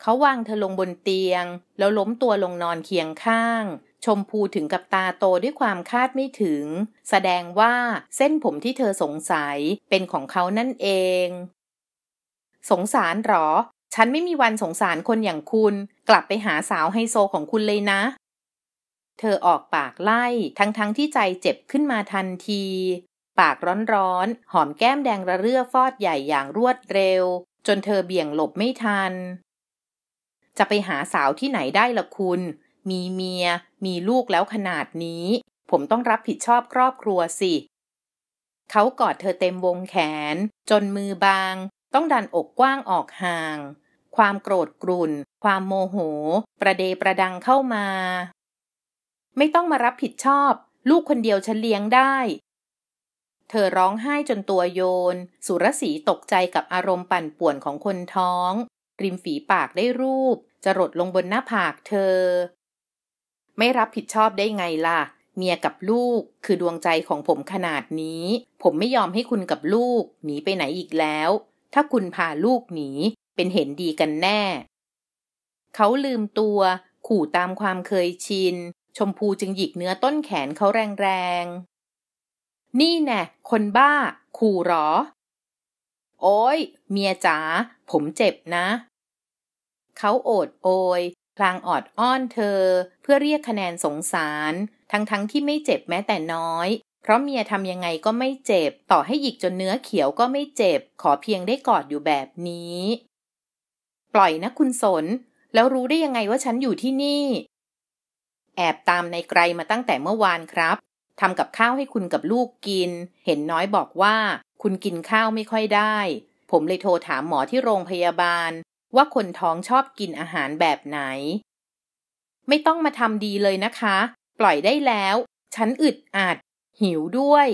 เขาวางเธอลงบนเตียง แล้วล้มตัวลงนอนเคียงข้างชมพูถึงกับตาโตด้วยความคาดไม่ถึง แสดงว่าเส้นผมที่เธอสงสัยเป็นของเขานั่นเอง สงสารหรอ ฉันไม่มีวันสงสารคนอย่างคุณ กลับไปหาสาวไฮโซของคุณเลยนะ เธอออกปากไล่ทั้งๆทที่ใจเจ็บขึ้นมาทันที ปากร้อนๆหอมแก้มแดงระเรื่อฟอดใหญ่อย่างรวดเร็ว จนเธอเบี่ยงหลบไม่ทัน จะไปหาสาวที่ไหนได้ล่ะคุณ มีเมียมีลูกแล้วขนาดนี้ ผมต้องรับผิดชอบครอบครัวสิ เขากอดเธอเต็มวงแขน จนมือบาง ต้องดันอกกว้างออกห่าง ความโกรธกรุ่น ความโมโห ประเดประดังเข้ามา ไม่ต้องมารับผิดชอบ ลูกคนเดียวฉันเลี้ยงได้ เธอร้องไห้จนตัวโยน สุรสีตกใจกับอารมณ์ปั่นป่วนของคนท้อง ริมฝีปากได้รูป จะรดลงบนหน้าผากเธอไม่รับผิดชอบได้ไงล่ะ เมียกับลูกคือดวงใจของผมขนาดนี้ ผมไม่ยอมให้คุณกับลูก หนีไปไหนอีกแล้ว ถ้าคุณพาลูกหนีเป็นเห็นดีกันแน่ เขาลืมตัว ขู่ตามความเคยชิน ชมพูจึงหยิกเนื้อต้นแขนเขาแรงๆ นี่แน่คนบ้า ขู่หรอ โอ้ย เมียจ๋าผมเจ็บนะ เขาโอดโอยางออดอ้อนเธอ เพื่อเรียกคะแนนสงสาร ทั้งๆทที่ไม่เจ็บแม้แต่น้อยเพราะเมียทำยังไงก็ไม่เจ็บต่อให้หยิกจนเนื้อเขียวก็ไม่เจ็บขอเพียงได้กอดอยู่แบบนี้ ปล่อยนะคุณสน แล้วรู้ได้ยังไงว่าฉันอยู่ที่นี่ แอบตามในไกลมาตั้งแต่เมื่อวานครับทำกับข้าวให้คุณกับลูกกิน เห็นน้อยบอกว่า คุณกินข้าวไม่ค่อยได้ ผมเลยโทรถามหมอที่โรงพยาบาลว่าคนท้องชอบกินอาหารแบบไหน ไม่ต้องมาทำดีเลยนะคะ ปล่อยได้แล้ว ฉันอึดอัดหิวด้วย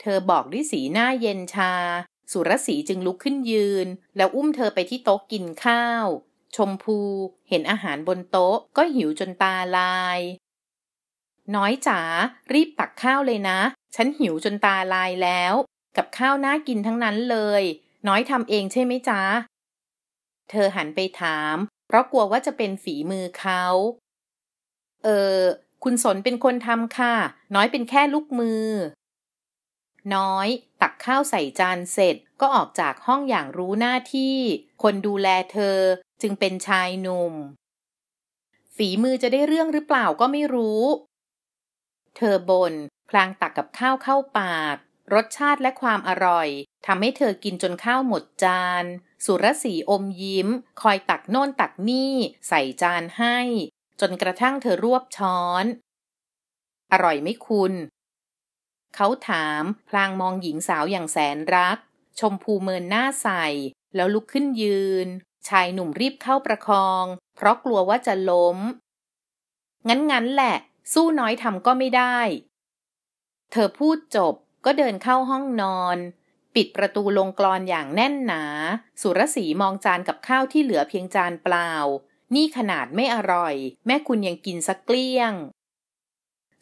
เธอบอกด้วยสีหน้าเย็นชา สุรสีจึงลุกขึ้นยืน แล้วอุ้มเธอไปที่โต๊ะกินข้าว ชมพูเห็นอาหารบนโต๊ะก็หิวจนตาลาย น้อยจ๋า รีบตักข้าวเลยนะ ฉันหิวจนตาลายแล้ว กับข้าวน่ากินทั้งนั้นเลย น้อยทำเองใช่ไหมจ๊ะเธอหันไปถาม เพราะกลัวว่าจะเป็นฝีมือเขา เออ คุณสนเป็นคนทำค่ะ น้อยเป็นแค่ลูกมือ น้อย ตักข้าวใส่จานเสร็จก็ออกจากห้องอย่างรู้หน้าที่ คนดูแลเธอจึงเป็นชายหนุ่ม ฝีมือจะได้เรื่องหรือเปล่าก็ไม่รู้ เธอบน่นพลางตักกับข้าวเข้าปากรสชาติและความอร่อยทำให้เธอกินจนข้าวหมดจานสุรศีอมยิ้ม คอยตักโน่นตักนี่ ใส่จานให้ จนกระทั่งเธอรวบช้อน อร่อยไหมคุณ เขาถาม พลางมองหญิงสาวอย่างแสนรัก ชมพูเมินหน้าใส่ แล้วลุกขึ้นยืน ชายหนุ่มรีบเข้าประคอง เพราะกลัวว่าจะล้ม งั้นงั้นแหละ สู้น้อยทำก็ไม่ได้ เธอพูดจบก็เดินเข้าห้องนอนปิดประตูลงกรอนอย่างแน่นหนา สุรสีมองจานกับข้าวที่เหลือเพียงจานเปล่า นี่ขนาดไม่อร่อย แม่คุณยังกินสักเกลี้ยง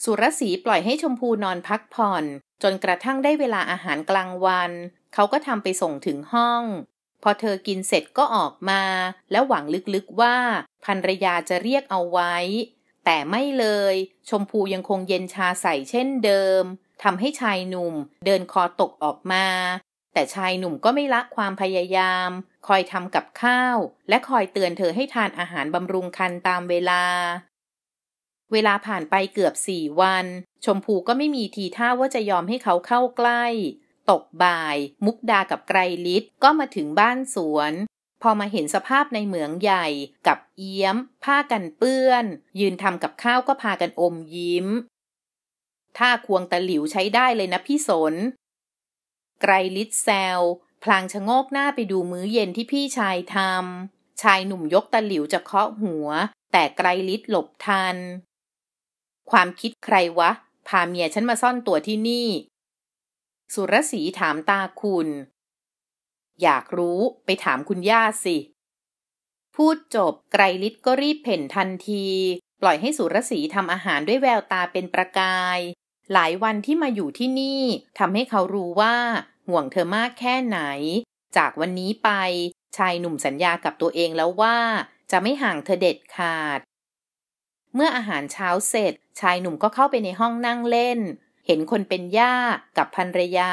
สุรสีปล่อยให้ชมพูนอนพักผ่อน จนกระทั่งได้เวลาอาหารกลางวัน เขาก็ทำไปส่งถึงห้อง พอเธอกินเสร็จก็ออกมา แล้วหวังลึกๆว่าภรรยาจะเรียกเอาไว้ แต่ไม่เลย ชมพูยังคงเย็นชาใสเช่นเดิมทำให้ชายหนุ่มเดินคอตกออกมา แต่ชายหนุ่มก็ไม่ละความพยายาม คอยทำกับข้าว และคอยเตือนเธอให้ทานอาหารบำรุงคันตามเวลา เวลาผ่านไปเกือบสี่วัน ชมพูก็ไม่มีทีท่าว่าจะยอมให้เขาเข้าใกล้ ตกบ่าย มุกดากับไกรลิศก็มาถึงบ้านสวน พอมาเห็นสภาพในเหมืองใหญ่ กับเอี้ยม ผ้ากันเปื้อน ยืนทำกับข้าวก็พากันอมยิ้มถ้าควงตะหลิวใช้ได้เลยนะพี่สน ไกรลิศแซว พลางชะโงกหน้าไปดูมื้อเย็นที่พี่ชายทำ ชายหนุ่มยกตะหลิวจะเคาะหัว แต่ไกรลิศหลบทัน ความคิดใครวะ พาเมียฉันมาซ่อนตัวที่นี่ สุรศรีถามตาคุณ อยากรู้ไปถามคุณย่าสิ พูดจบไกรลิศก็รีบเพ่นทันที ปล่อยให้สุรสีทำอาหารด้วยแววตาเป็นประกายหลายวันที่มาอยู่ที่นี่ทำให้เขารู้ว่า ห่วงเธอมากแค่ไหน จากวันนี้ไปชายหนุ่มสัญญากับตัวเองแล้วว่า จะไม่ห่างเธอเด็ดขาด เมื่ออาหารเช้าเสร็จ ชายหนุ่มก็เข้าไปในห้องนั่งเล่น เห็นคนเป็นย่ากับภรรยา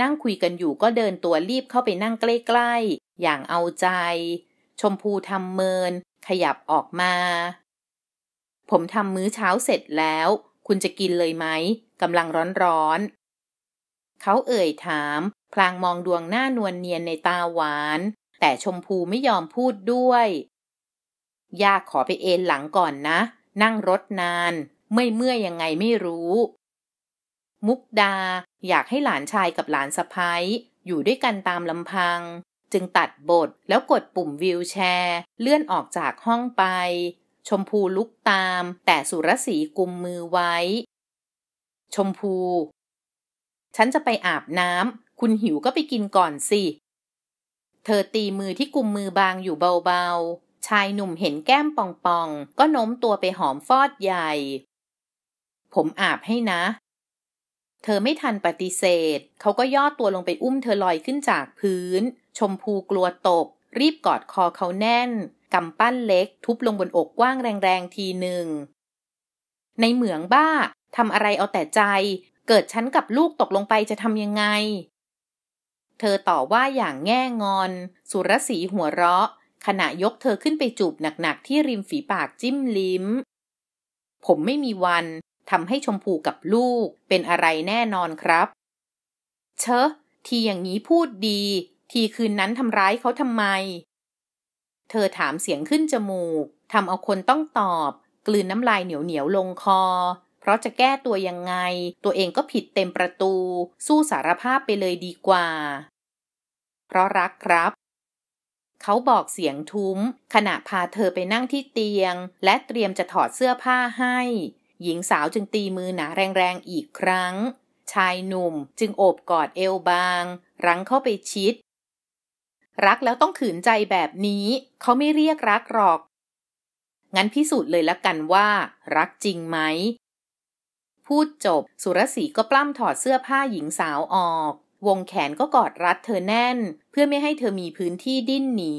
นั่งคุยกันอยู่ก็เดินตัวรีบเข้าไปนั่งใกล้ๆ อย่างเอาใจ ชมพูทำเมิน ขยับออกมา ผมทำมื้อเช้าเสร็จแล้วคุณจะกินเลยไหม กำลังร้อนๆ เขาเอ่ยถาม พลางมองดวงหน้านวลเนียนในตาหวาน แต่ชมพูไม่ยอมพูดด้วยย่าขอไปเอนหลังก่อนนะ นั่งรถนานไม่เมื่อยยังไงไม่รู้ มุกดาอยากให้หลานชายกับหลานสะพ้ายอยู่ด้วยกันตามลำพัง จึงตัดบทแล้วกดปุ่มวิวแชร์ เลื่อนออกจากห้องไปชมพูลุกตาม แต่สุรสีกุมมือไว้ ชมพู ฉันจะไปอาบน้ำคุณหิวก็ไปกินก่อนสิ เธอตีมือที่กุมมือบางอยู่เบาๆ ชายหนุ่มเห็นแก้มป่องๆ ก็โน้มตัวไปหอมฟอดใหญ่ ผมอาบให้นะ เธอไม่ทันปฏิเสธ เขาก็ย่อตัวลงไปอุ้มเธอลอยขึ้นจากพื้น ชมพูกลัวตก รีบกอดคอเขาแน่นกำปั้นเล็กทุบลงบนอกกว้างแรง ๆ ทีหนึ่ง ในเหมืองบ้า ทำอะไรเอาแต่ใจ เกิดฉันกับลูกตกลงไปจะทำยังไง เธอต่อว่าอย่างแง่งอน สุรสีหัวเราะ ขณะยกเธอขึ้นไปจูบหนัก ๆ ที่ริมฝีปากจิ้มลิ้ม ผมไม่มีวัน ทำให้ชมพูกับลูกเป็นอะไรแน่นอนครับ เชอะทีอย่างนี้พูดดี ทีคืนนั้นทำร้ายเขาทำไมเธอถามเสียงขึ้นจมูก ทำเอาคนต้องตอบ กลืนน้ำลายเหนียวเหนียวลงคอ เพราะจะแก้ตัวยังไง ตัวเองก็ผิดเต็มประตู สู้สารภาพไปเลยดีกว่า เพราะรักครับ เขาบอกเสียงทุ้ม ขณะพาเธอไปนั่งที่เตียง และเตรียมจะถอดเสื้อผ้าให้ หญิงสาวจึงตีมือหนาแรงๆอีกครั้ง ชายหนุ่มจึงโอบกอดเอวบางรั้งเข้าไปชิดรักแล้วต้องขืนใจแบบนี้ เขาไม่เรียกรักหรอก งั้นพิสูจน์เลยละกันว่ารักจริงไหม พูดจบ สุรศรีก็ปล้ำถอดเสื้อผ้าหญิงสาวออก วงแขนก็กอดรัดเธอแน่น เพื่อไม่ให้เธอมีพื้นที่ดิ้นหนี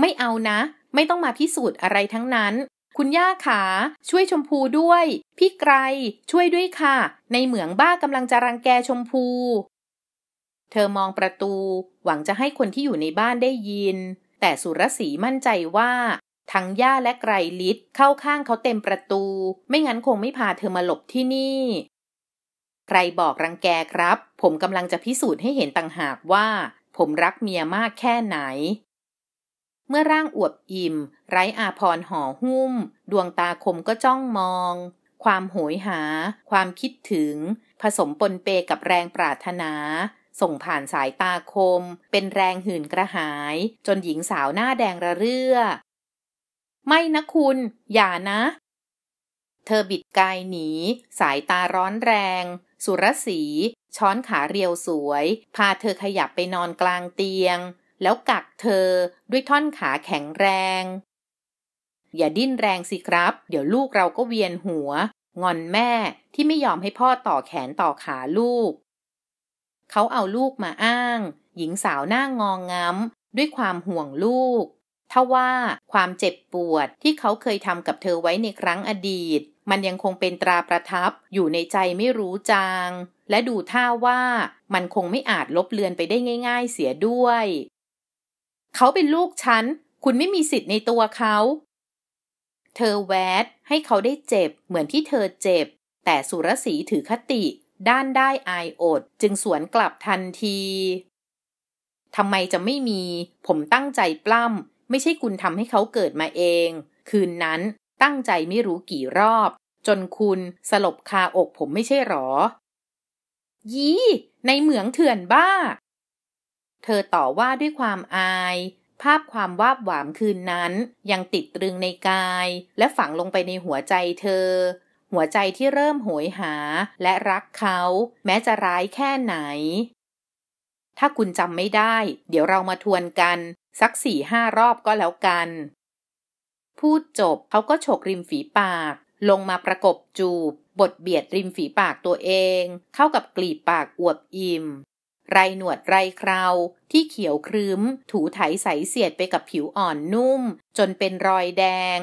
ไม่เอานะ ไม่ต้องมาพิสูจน์อะไรทั้งนั้น คุณย่าขาช่วยชมพูด้วย พี่ไกรช่วยด้วยค่ะ ในเหมืองบ้ากำลังจะรังแกชมพูเธอมองประตู หวังจะให้คนที่อยู่ในบ้านได้ยิน แต่สุรศีมั่นใจว่า ทั้งย่าและไกรลิศเข้าข้างเขาเต็มประตู ไม่งั้นคงไม่พาเธอมาหลบที่นี่ใครบอกรังแกครับ ผมกำลังจะพิสูจน์ให้เห็นต่างหากว่า ผมรักเมียมากแค่ไหน เมื่อร่างอวบอิ่ม ไร้อาพรห่อหุ้ม ดวงตาคมก็จ้องมอง ความโหยหา ความคิดถึง ผสมปนเปกับแรงปรารถนาส่งผ่านสายตาคม เป็นแรงหื่นกระหาย จนหญิงสาวหน้าแดงระเรื่อ ไม่นะคุณ อย่านะ เธอบิดกายหนีสายตาร้อนแรง สุรสี ช้อนขาเรียวสวย พาเธอขยับไปนอนกลางเตียง แล้วกักเธอ ด้วยท่อนขาแข็งแรง อย่าดิ้นแรงสิครับ เดี๋ยวลูกเราก็เวียนหัวงอนแม่ที่ไม่ยอมให้พ่อต่อแขนต่อขาลูกเขาเอาลูกมาอ้าง หญิงสาวหน้างองงำด้วยความห่วงลูกทว่าความเจ็บปวดที่เขาเคยทำกับเธอไว้ในครั้งอดีต มันยังคงเป็นตราประทับ อยู่ในใจไม่รู้จาง และดูท่าว่ามันคงไม่อาจลบเลือนไปได้ง่ายๆเสียด้วย เขาเป็นลูกฉัน คุณไม่มีสิทธิ์ในตัวเขา เธอแวดให้เขาได้เจ็บเหมือนที่เธอเจ็บ แต่สุรสีถือคติด้านได้อายอดจึงสวนกลับทันทีทำไมจะไม่มี ผมตั้งใจปล้ำไม่ใช่คุณทำให้เขาเกิดมาเอง คืนนั้นตั้งใจไม่รู้กี่รอบ จนคุณสลบคาอก ผมไม่ใช่หรอ ยีในเหมืองเถื่อนบ้า เธอต่อว่าด้วยความอาย ภาพความวาบหวามคืนนั้น ยังติดตรึงในกาย และฝังลงไปในหัวใจเธอหัวใจที่เริ่มโหยหาและรักเขา แม้จะร้ายแค่ไหน ถ้าคุณจำไม่ได้ เดี๋ยวเรามาทวนกัน สักสี่ห้ารอบก็แล้วกัน พูดจบเขาก็ฉกริมฝีปาก ลงมาประกบจูบบดเบียดริมฝีปากตัวเอง เข้ากับกลีบปากอวบอิ่ม ไรหนวดไรคราวที่เขียวครึ้มถูไถใสเสียดไปกับผิวอ่อนนุ่ม จนเป็นรอยแดง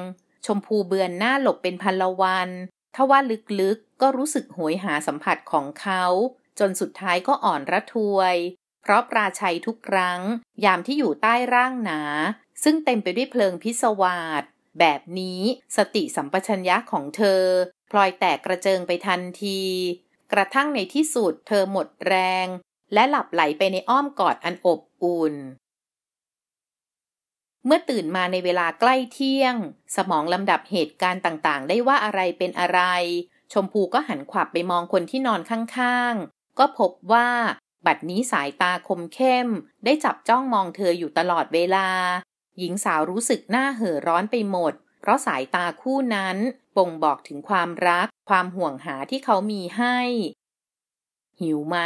ชมพูเบือนหน้าหลบเป็นพันละวันถ้าว่าลึกๆ ก็รู้สึกหวยหาสัมผัสของเขา จนสุดท้ายก็อ่อนระทวย เพราะปราชัยทุกครั้ง ยามที่อยู่ใต้ร่างหนา ซึ่งเต็มไปด้วยเพลิงพิศวาสแบบนี้สติสัมปชัญญะของเธอ พลอยแตกกระเจิงไปทันที กระทั่งในที่สุดเธอหมดแรง และหลับไหลไปในอ้อมกอดอันอบอุ่นเมื่อตื่นมาในเวลาใกล้เที่ยง สมองลำดับเหตุการณ์ต่างๆ ได้ว่าอะไรเป็นอะไร ชมพูก็หันขวับไปมองคนที่นอนข้างๆ ก็พบว่า บัดนี้สายตาคมเข้ม ได้จับจ้องมองเธออยู่ตลอดเวลา หญิงสาวรู้สึกหน้าเห่อร้อนไปหมดเพราะสายตาคู่นั้นบ่งบอกถึงความรัก ความห่วงหาที่เขามีให้ หิวไหม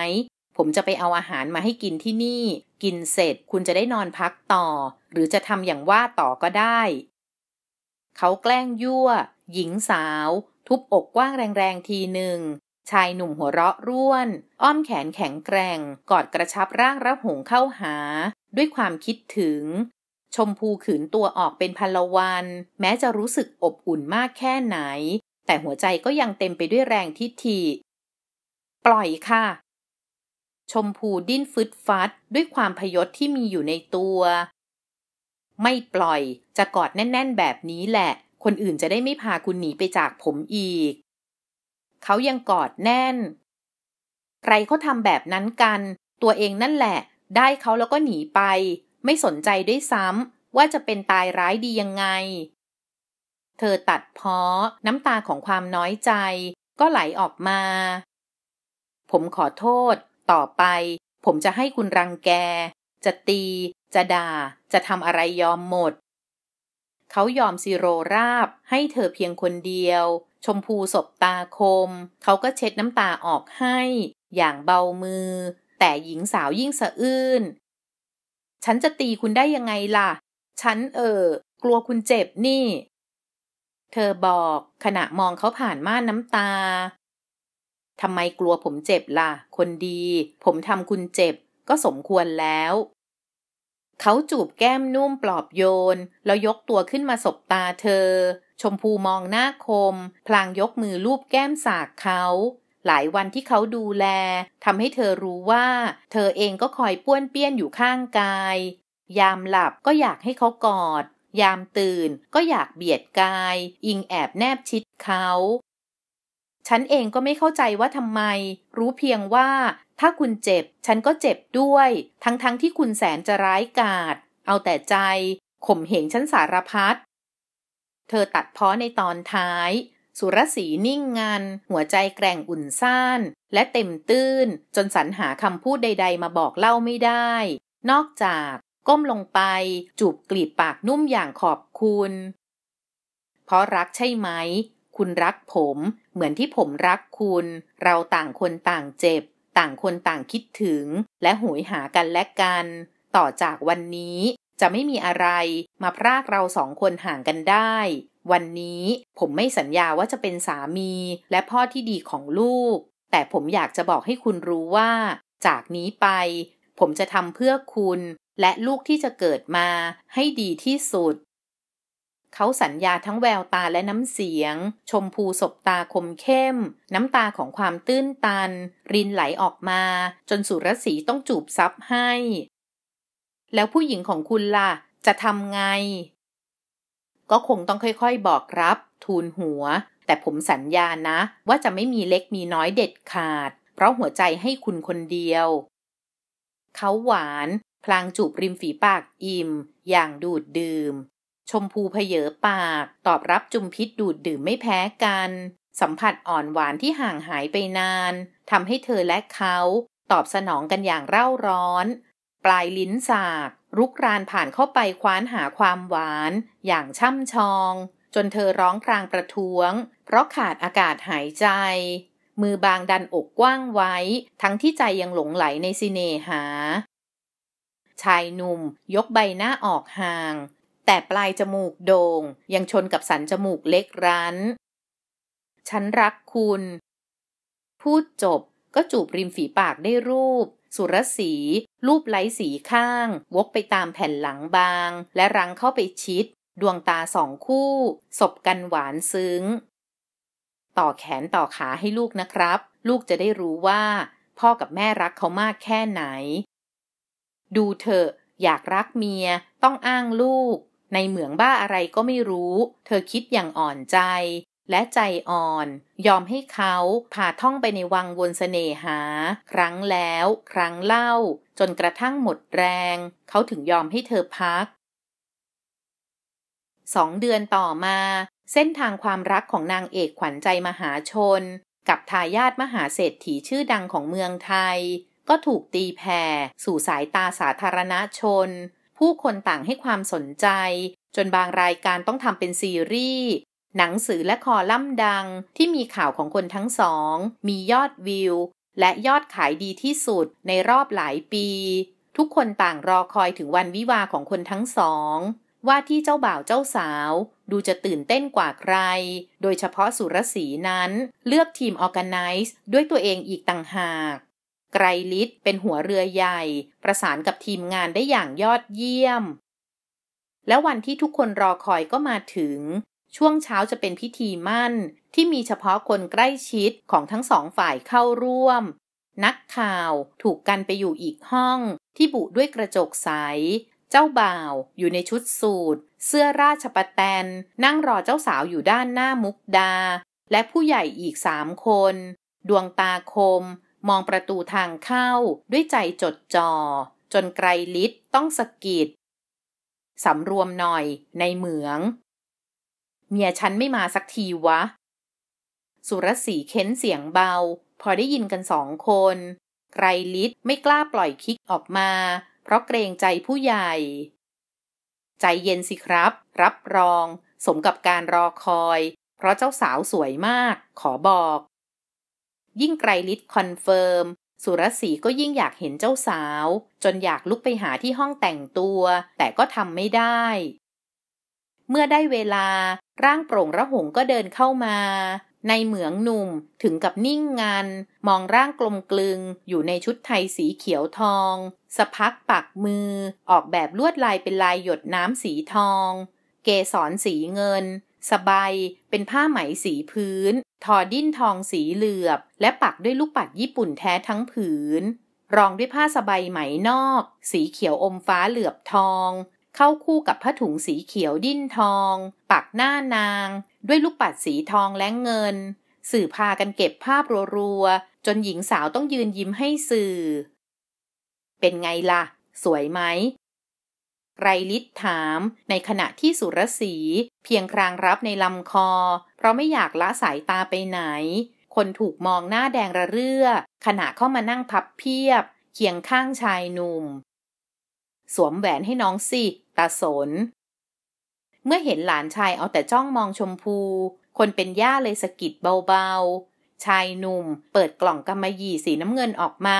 ผมจะไปเอาอาหารมาให้กินที่นี่กินเสร็จคุณจะได้นอนพักต่อ หรือจะทำอย่างว่าต่อก็ได้ เขาแกล้งยั่ว หญิงสาว ทุบอกกว้างแรงๆทีหนึ่ง ชายหนุ่มหัวเราะร่วน อ้อมแขนแข็งแกร่งกอดกระชับร่างระหงเข้าหา ด้วยความคิดถึง ชมพูขืนตัวออกเป็นพันละวัน แม้จะรู้สึกอบอุ่นมากแค่ไหน แต่หัวใจก็ยังเต็มไปด้วยแรงทิฐิ ปล่อยค่ะชมพูดิ้นฟึดฟัดด้วยความพยศที่มีอยู่ในตัว ไม่ปล่อยจะกอดแน่นๆแบบนี้แหละ คนอื่นจะได้ไม่พาคุณหนีไปจากผมอีก เขายังกอดแน่น ใครเขาทำแบบนั้นกัน ตัวเองนั่นแหละได้เขาแล้วก็หนีไป ไม่สนใจด้วยซ้ำว่าจะเป็นตายร้ายดียังไง เธอตัดพ้อน้ำตาของความน้อยใจ ก็ไหลออกมา ผมขอโทษต่อไปผมจะให้คุณรังแก จะตี จะด่า จะทำอะไรยอมหมด เขายอมซีโรราบ ให้เธอเพียงคนเดียว ชมพูศบตาคม เขาก็เช็ดน้ำตาออกให้ อย่างเบามือ แต่หญิงสาวยิ่งสะอื้น ฉันจะตีคุณได้ยังไงล่ะ ฉันเออ กลัวคุณเจ็บนี่ เธอบอก ขณะมองเขาผ่านม่านน้ำตาทำไมกลัวผมเจ็บล่ะ คนดี ผมทำคุณเจ็บก็สมควรแล้ว เขาจูบแก้มนุ่มปลอบโยนแล้วยกตัวขึ้นมาสบตาเธอ ชมพูมองหน้าคม พลางยกมือลูบแก้มสากเขา หลายวันที่เขาดูแลทำให้เธอรู้ว่า เธอเองก็คอยป้วนเปี้ยนอยู่ข้างกาย ยามหลับก็อยากให้เขากอด ยามตื่นก็อยากเบียดกาย อิงแอบแนบชิดเขาฉันเองก็ไม่เข้าใจว่าทำไม รู้เพียงว่า ถ้าคุณเจ็บ ฉันก็เจ็บด้วย ทั้งๆทที่คุณแสนจะร้ายกาจเอาแต่ใจข่มเหงฉันสารพัด เธอตัดพ้อในตอนท้าย สุรสีนิ่งงนัน หัวใจแกร่งอุ่นซ่านและเต็มตื้น จนสรรหาคำพูดใดๆมาบอกเล่าไม่ได้ นอกจาก ก้มลงไปจูบกลีบปากนุ่มอย่างขอบคุณ เพราะรักใช่ไหมคุณรักผมเหมือนที่ผมรักคุณ เราต่างคนต่างเจ็บ ต่างคนต่างคิดถึง และหวยหากันและกัน ต่อจากวันนี้จะไม่มีอะไร มาพรากเราสองคนห่างกันได้ วันนี้ผมไม่สัญญาว่าจะเป็นสามี และพ่อที่ดีของลูก แต่ผมอยากจะบอกให้คุณรู้ว่า จากนี้ไป ผมจะทำเพื่อคุณ และลูกที่จะเกิดมาให้ดีที่สุดเขาสัญญาทั้งแววตาและน้ำเสียง ชมพูศบตาคมเข้ม น้ำตาของความตื้นตัน รินไหลออกมา จนสุรศีต้องจูบซับให้ แล้วผู้หญิงของคุณล่ะ จะทำไง ก็คงต้องค่อยๆบอกรับ ทูลหัว แต่ผมสัญญานะ ว่าจะไม่มีเล็กมีน้อยเด็ดขาด เพราะหัวใจให้คุณคนเดียว เขาหวาน พลางจูบริมฝีปากอิ่ม อย่างดูดดื่มชมพูเพเยอปากตอบรับจุมพิษดูดดื่มไม่แพ้กัน สัมผัสอ่อนหวานที่ห่างหายไปนานทำให้เธอและเขาตอบสนองกันอย่างเร่าร้อน ปลายลิ้นสากรุกรานผ่านเข้าไปคว้านหาความหวานอย่างช่ำชองจนเธอร้องพรางประท้วงเพราะขาดอากาศหายใจ มือบางดันอกกว้างไว้ทั้งที่ใจยังหลงไหลในสิเนหา ชายหนุ่มยกใบหน้าออกห่างแต่ปลายจมูกโดง่งยังชนกับสันจมูกเล็กรั้นฉันรักคุณ พูดจบก็จูบริมฝีปากได้รูป สุรสีรูปไหลสีข้าง วกไปตามแผ่นหลังบาง และรังเข้าไปชิด ดวงตาสองคู่ สบกันหวานซึ้ง ต่อแขนต่อขาให้ลูกนะครับ ลูกจะได้รู้ว่า พ่อกับแม่รักเขามากแค่ไหน ดูเถอะ อยากรักเมียต้องอ้างลูกในเหมืองบ้าอะไรก็ไม่รู้ เธอคิดอย่างอ่อนใจ และใจอ่อนยอมให้เขาพาท่องไปในวังวนเสน่หา ครั้งแล้ว ครั้งเล่าจนกระทั่งหมดแรง เขาถึงยอมให้เธอพักสองเดือนต่อมา เส้นทางความรักของนางเอกขวัญใจมหาชน กับทายาทมหาเศรษฐีชื่อดังของเมืองไทย ก็ถูกตีแผ่สู่สายตาสาธารณชนผู้คนต่างให้ความสนใจจนบางรายการต้องทำเป็นซีรีส์ หนังสือและคอลัมน์ดังที่มีข่าวของคนทั้งสอง มียอดวิวและยอดขายดีที่สุดในรอบหลายปี ทุกคนต่างรอคอยถึงวันวิวาของคนทั้งสอง ว่าที่เจ้าบ่าวเจ้าสาวดูจะตื่นเต้นกว่าใคร โดยเฉพาะสุรสีนั้นเลือกทีมออแกไนซ์ด้วยตัวเองอีกต่างหากไกรลิศเป็นหัวเรือใหญ่ ประสานกับทีมงานได้อย่างยอดเยี่ยม และวันที่ทุกคนรอคอยก็มาถึง ช่วงเช้าจะเป็นพิธีมั่น ที่มีเฉพาะคนใกล้ชิดของทั้งสองฝ่ายเข้าร่วม นักข่าวถูกกันไปอยู่อีกห้อง ที่บุด้วยกระจกใส เจ้าบ่าว อยู่ในชุดสูทเสื้อราชปะแตน นั่งรอเจ้าสาวอยู่ด้านหน้ามุกดา และผู้ใหญ่อีกสามคน ดวงตาคมมองประตูทางเข้า ด้วยใจจดจอ่อจนไกลลิศต้องสะกิดสำรวมหน่อยในเหมือง เมียฉันไม่มาสักทีวะ สุรสีเค้นเสียงเบา พอได้ยินกันสองคน ไกรลิศไม่กล้าปล่อยคิกออกมา เพราะเกรงใจผู้ใหญ่ ใจเย็นสิครับ รับรอง สมกับการรอคอย เพราะเจ้าสาวสวยมาก ขอบอกยิ่งไกรลิศคอนเฟิร์ม สุรศรีก็ยิ่งอยากเห็นเจ้าสาว จนอยากลุกไปหาที่ห้องแต่งตัว แต่ก็ทำไม่ได้ เมื่อได้เวลาร่างโปร่งระหงก็เดินเข้ามา ในเหมืองหนุ่มถึงกับนิ่งงนันมองร่างกลมกลึง อยู่ในชุดไทยสีเขียวทอง สพักปักมือ ออกแบบลวดลายเป็นลายหยดน้ำสีทอง เกสรสีเงินสบายเป็นผ้าไหมสีพื้น ทอดิ้นทองสีเหลือบ และปักด้วย ลูกปัดญี่ปุ่นแท้ทั้งผืน รองด้วยผ้าสบายไหมนอก สีเขียวอมฟ้าเหลือบทอง เข้าคู่กับผ้าถุงสีเขียวดิ้นทอง ปักหน้านางด้วยลูกปัดสีทองและเงิน สื่อพากันเก็บภาพรัวๆ จนหญิงสาวต้องยืนยิ้มให้สื่อ เป็นไงล่ะ สวยไหมไรลิศถาม ในขณะที่สุรสีเพียงครางรับในลำคอ เพราะไม่อยากละสายตาไปไหน คนถูกมองหน้าแดงระเรื่อขณะเข้ามานั่งพับเพียบเคียงข้างชายหนุ่ม สวมแหวนให้น้องสิตาสน เมื่อเห็นหลานชายเอาแต่จ้องมองชมพู คนเป็นย่าเลยสะกิดเบาๆ ชายหนุ่มเปิดกล่องกำมะหยี่สีน้ำเงินออกมา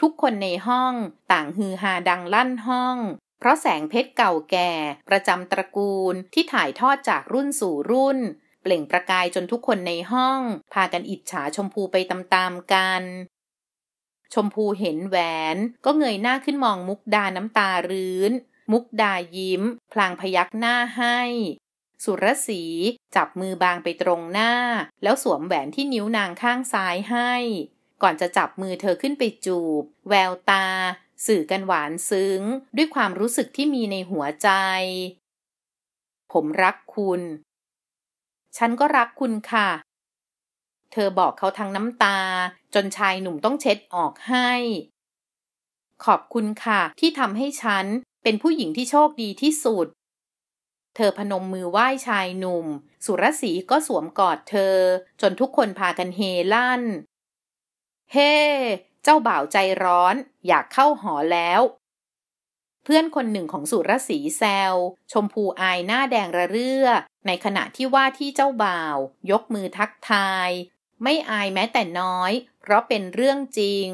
ทุกคนในห้องต่างฮือฮาดังลั่นห้องเพราะแสงเพชรเก่าแก่ ประจำตระกูลที่ถ่ายทอดจากรุ่นสู่รุ่น เปล่งประกายจนทุกคนในห้อง พากันอิจฉาชมพูไปตามๆกัน ชมพูเห็นแหวนก็เงยหน้าขึ้นมองมุกดาน้ำตารื้น มุกดายิ้ม พลางพยักหน้าให้ สุรสีจับมือบางไปตรงหน้า แล้วสวมแหวนที่นิ้วนางข้างซ้ายให้ ก่อนจะจับมือเธอขึ้นไปจูบ แววตาสื่อกันหวานซึ้ง ด้วยความรู้สึกที่มีในหัวใจ ผมรักคุณ ฉันก็รักคุณค่ะ เธอบอกเขาทั้งน้ำตา จนชายหนุ่มต้องเช็ดออกให้ ขอบคุณค่ะที่ทำให้ฉันเป็นผู้หญิงที่โชคดีที่สุด เธอพนมมือไหว้ชายหนุ่ม สุรศรีก็สวมกอดเธอ จนทุกคนพากันเฮลั่น เฮ hey! เจ้าบ่าวใจร้อนอยากเข้าหอแล้ว เพื่อนคนหนึ่งของสุรศรีแซวชมพูอายหน้าแดงระเรื่อ ในขณะที่ว่าที่เจ้าบ่าว ยกมือทักทาย ไม่อายแม้แต่น้อย เพราะเป็นเรื่องจริง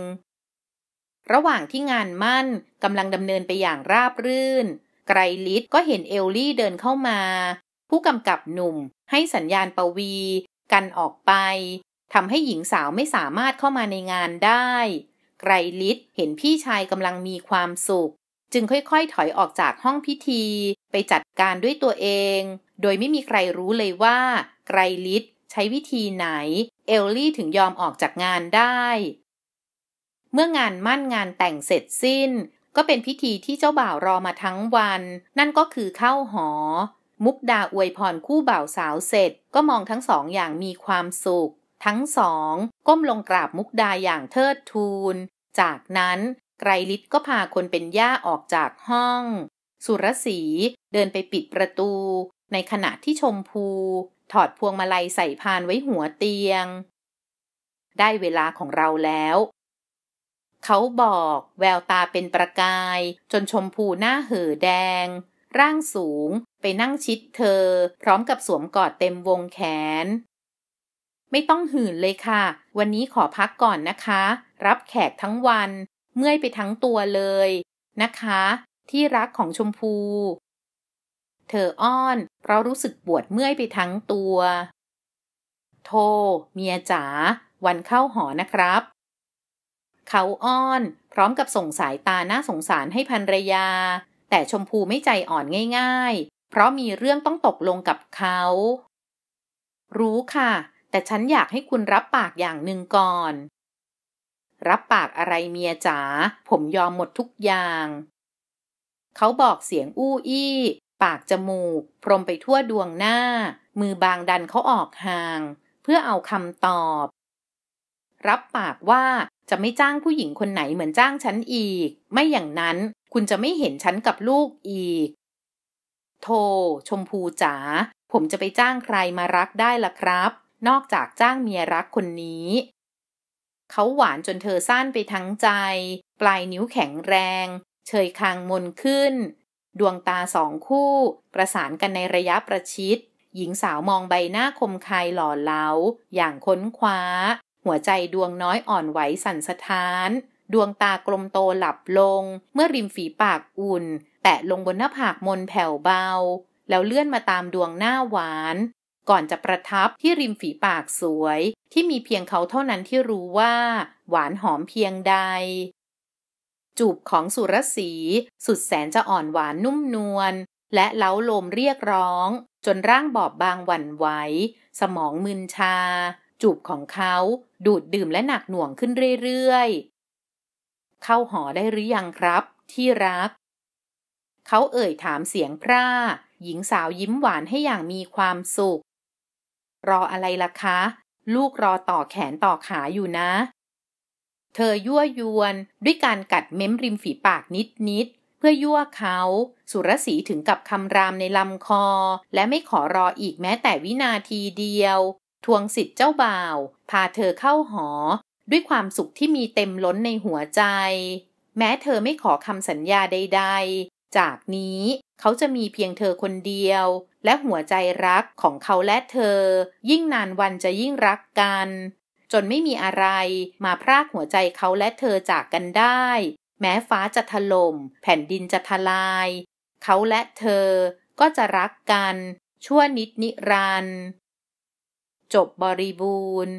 ระหว่างที่งานมั่นกำลังดำเนินไปอย่างราบรื่น ไกรลิศก็เห็นเอลลี่เดินเข้ามา ผู้กำกับหนุ่ม ให้สัญญาณปวี กันออกไปทำให้หญิงสาวไม่สามารถเข้ามาในงานได้ ไกรลิศเห็นพี่ชายกำลังมีความสุข จึงค่อยๆถอยออกจากห้องพิธี ไปจัดการด้วยตัวเอง โดยไม่มีใครรู้เลยว่า ไกรลิศใช้วิธีไหน เอลลี่ถึงยอมออกจากงานได้ เมื่องานมั่นงานแต่งเสร็จสิ้น ก็เป็นพิธีที่เจ้าบ่าวรอมาทั้งวัน นั่นก็คือเข้าหอ มุกดาอวยพรคู่บ่าวสาวเสร็จก็มองทั้งสองอย่างมีความสุขทั้งสองก้มลงกราบมุกดาอย่างเทิดทูน จากนั้นไกรลิศก็พาคนเป็นย่าออกจากห้อง สุรสีเดินไปปิดประตู ในขณะที่ชมพู ถอดพวงมาลัยใส่พานไว้หัวเตียง ได้เวลาของเราแล้ว เขาบอกแววตาเป็นประกาย จนชมพูหน้าเห่อแดง ร่างสูงไปนั่งชิดเธอ พร้อมกับสวมกอดเต็มวงแขนไม่ต้องหื่นเลยค่ะ วันนี้ขอพักก่อนนะคะ รับแขกทั้งวัน เมื่อยไปทั้งตัวเลย นะคะ ที่รักของชมพู เธออ้อนเพราะรู้สึกปวดเมื่อยไปทั้งตัว โท เมียจ๋าวันเข้าหอนะครับ เขาอ้อน พร้อมกับส่งสายตาหน้าสงสารให้ภรรยา แต่ชมพูไม่ใจอ่อนง่าย ๆ เพราะมีเรื่องต้องตกลงกับเขา รู้ค่ะแต่ฉันอยากให้คุณรับปากอย่างหนึ่งก่อน รับปากอะไรเมียจ๋า ผมยอมหมดทุกอย่าง เขาบอกเสียงอู้อี้ ปากจมูก พรมไปทั่วดวงหน้า มือบางดันเขาออกห่าง เพื่อเอาคำตอบ รับปากว่าจะไม่จ้างผู้หญิงคนไหนเหมือนจ้างฉันอีก ไม่อย่างนั้นคุณจะไม่เห็นฉันกับลูกอีก โท ชมพูจ๋าผมจะไปจ้างใครมารักได้ล่ะครับนอกจากจ้างเมียรักคนนี้ เขาหวานจนเธอซ่านไปทั้งใจ ปลายนิ้วแข็งแรง เฉยคางมนขึ้น ดวงตาสองคู่ ประสานกันในระยะประชิด หญิงสาวมองใบหน้าคมคายหล่อเหลาอย่างค้นคว้า หัวใจดวงน้อยอ่อนไหวสั่นสะท้าน ดวงตากลมโตหลับลง เมื่อริมฝีปากอุ่น แตะลงบนหน้าผากมนแผ่วเบา แล้วเลื่อนมาตามดวงหน้าหวานก่อนจะประทับที่ริมฝีปากสวยที่มีเพียงเขาเท่านั้นที่รู้ว่า หวานหอมเพียงใดจูบของสุรสีสุดแสนจะอ่อนหวานนุ่มนวลและเล้าลมเรียกร้อง จนร่างบอบบางหวั่นไหว สมองมึนชาจูบของเขาดูดดื่มและหนักหน่วงขึ้นเรื่อยๆเข้าหอได้หรือยังครับ ที่รัก เขาเอ่ยถามเสียงพร่าหญิงสาวยิ้มหวานให้อย่างมีความสุขรออะไรล่ะคะ ลูกรอต่อแขนต่อขาอยู่นะ เธอยั่วยวนด้วยการกัดเม้มริมฝีปากนิดๆเพื่อยั่วเขา สุรสีถึงกับคำรามในลำคอ และไม่ขอรออีกแม้แต่วินาทีเดียว ทวงสิทธิ์เจ้าบ่าวพาเธอเข้าหอ ด้วยความสุขที่มีเต็มล้นในหัวใจ แม้เธอไม่ขอคำสัญญาใดจากนี้เขาจะมีเพียงเธอคนเดียวและหัวใจรักของเขาและเธอ ยิ่งนานวันจะยิ่งรักกัน จนไม่มีอะไรมาพรากหัวใจเขาและเธอจากกันได้ แม้ฟ้าจะถลม่มแผ่นดินจะทลาย เขาและเธอก็จะรักกัน ชั่วนิดนิรันดร์จบบริบูรณ์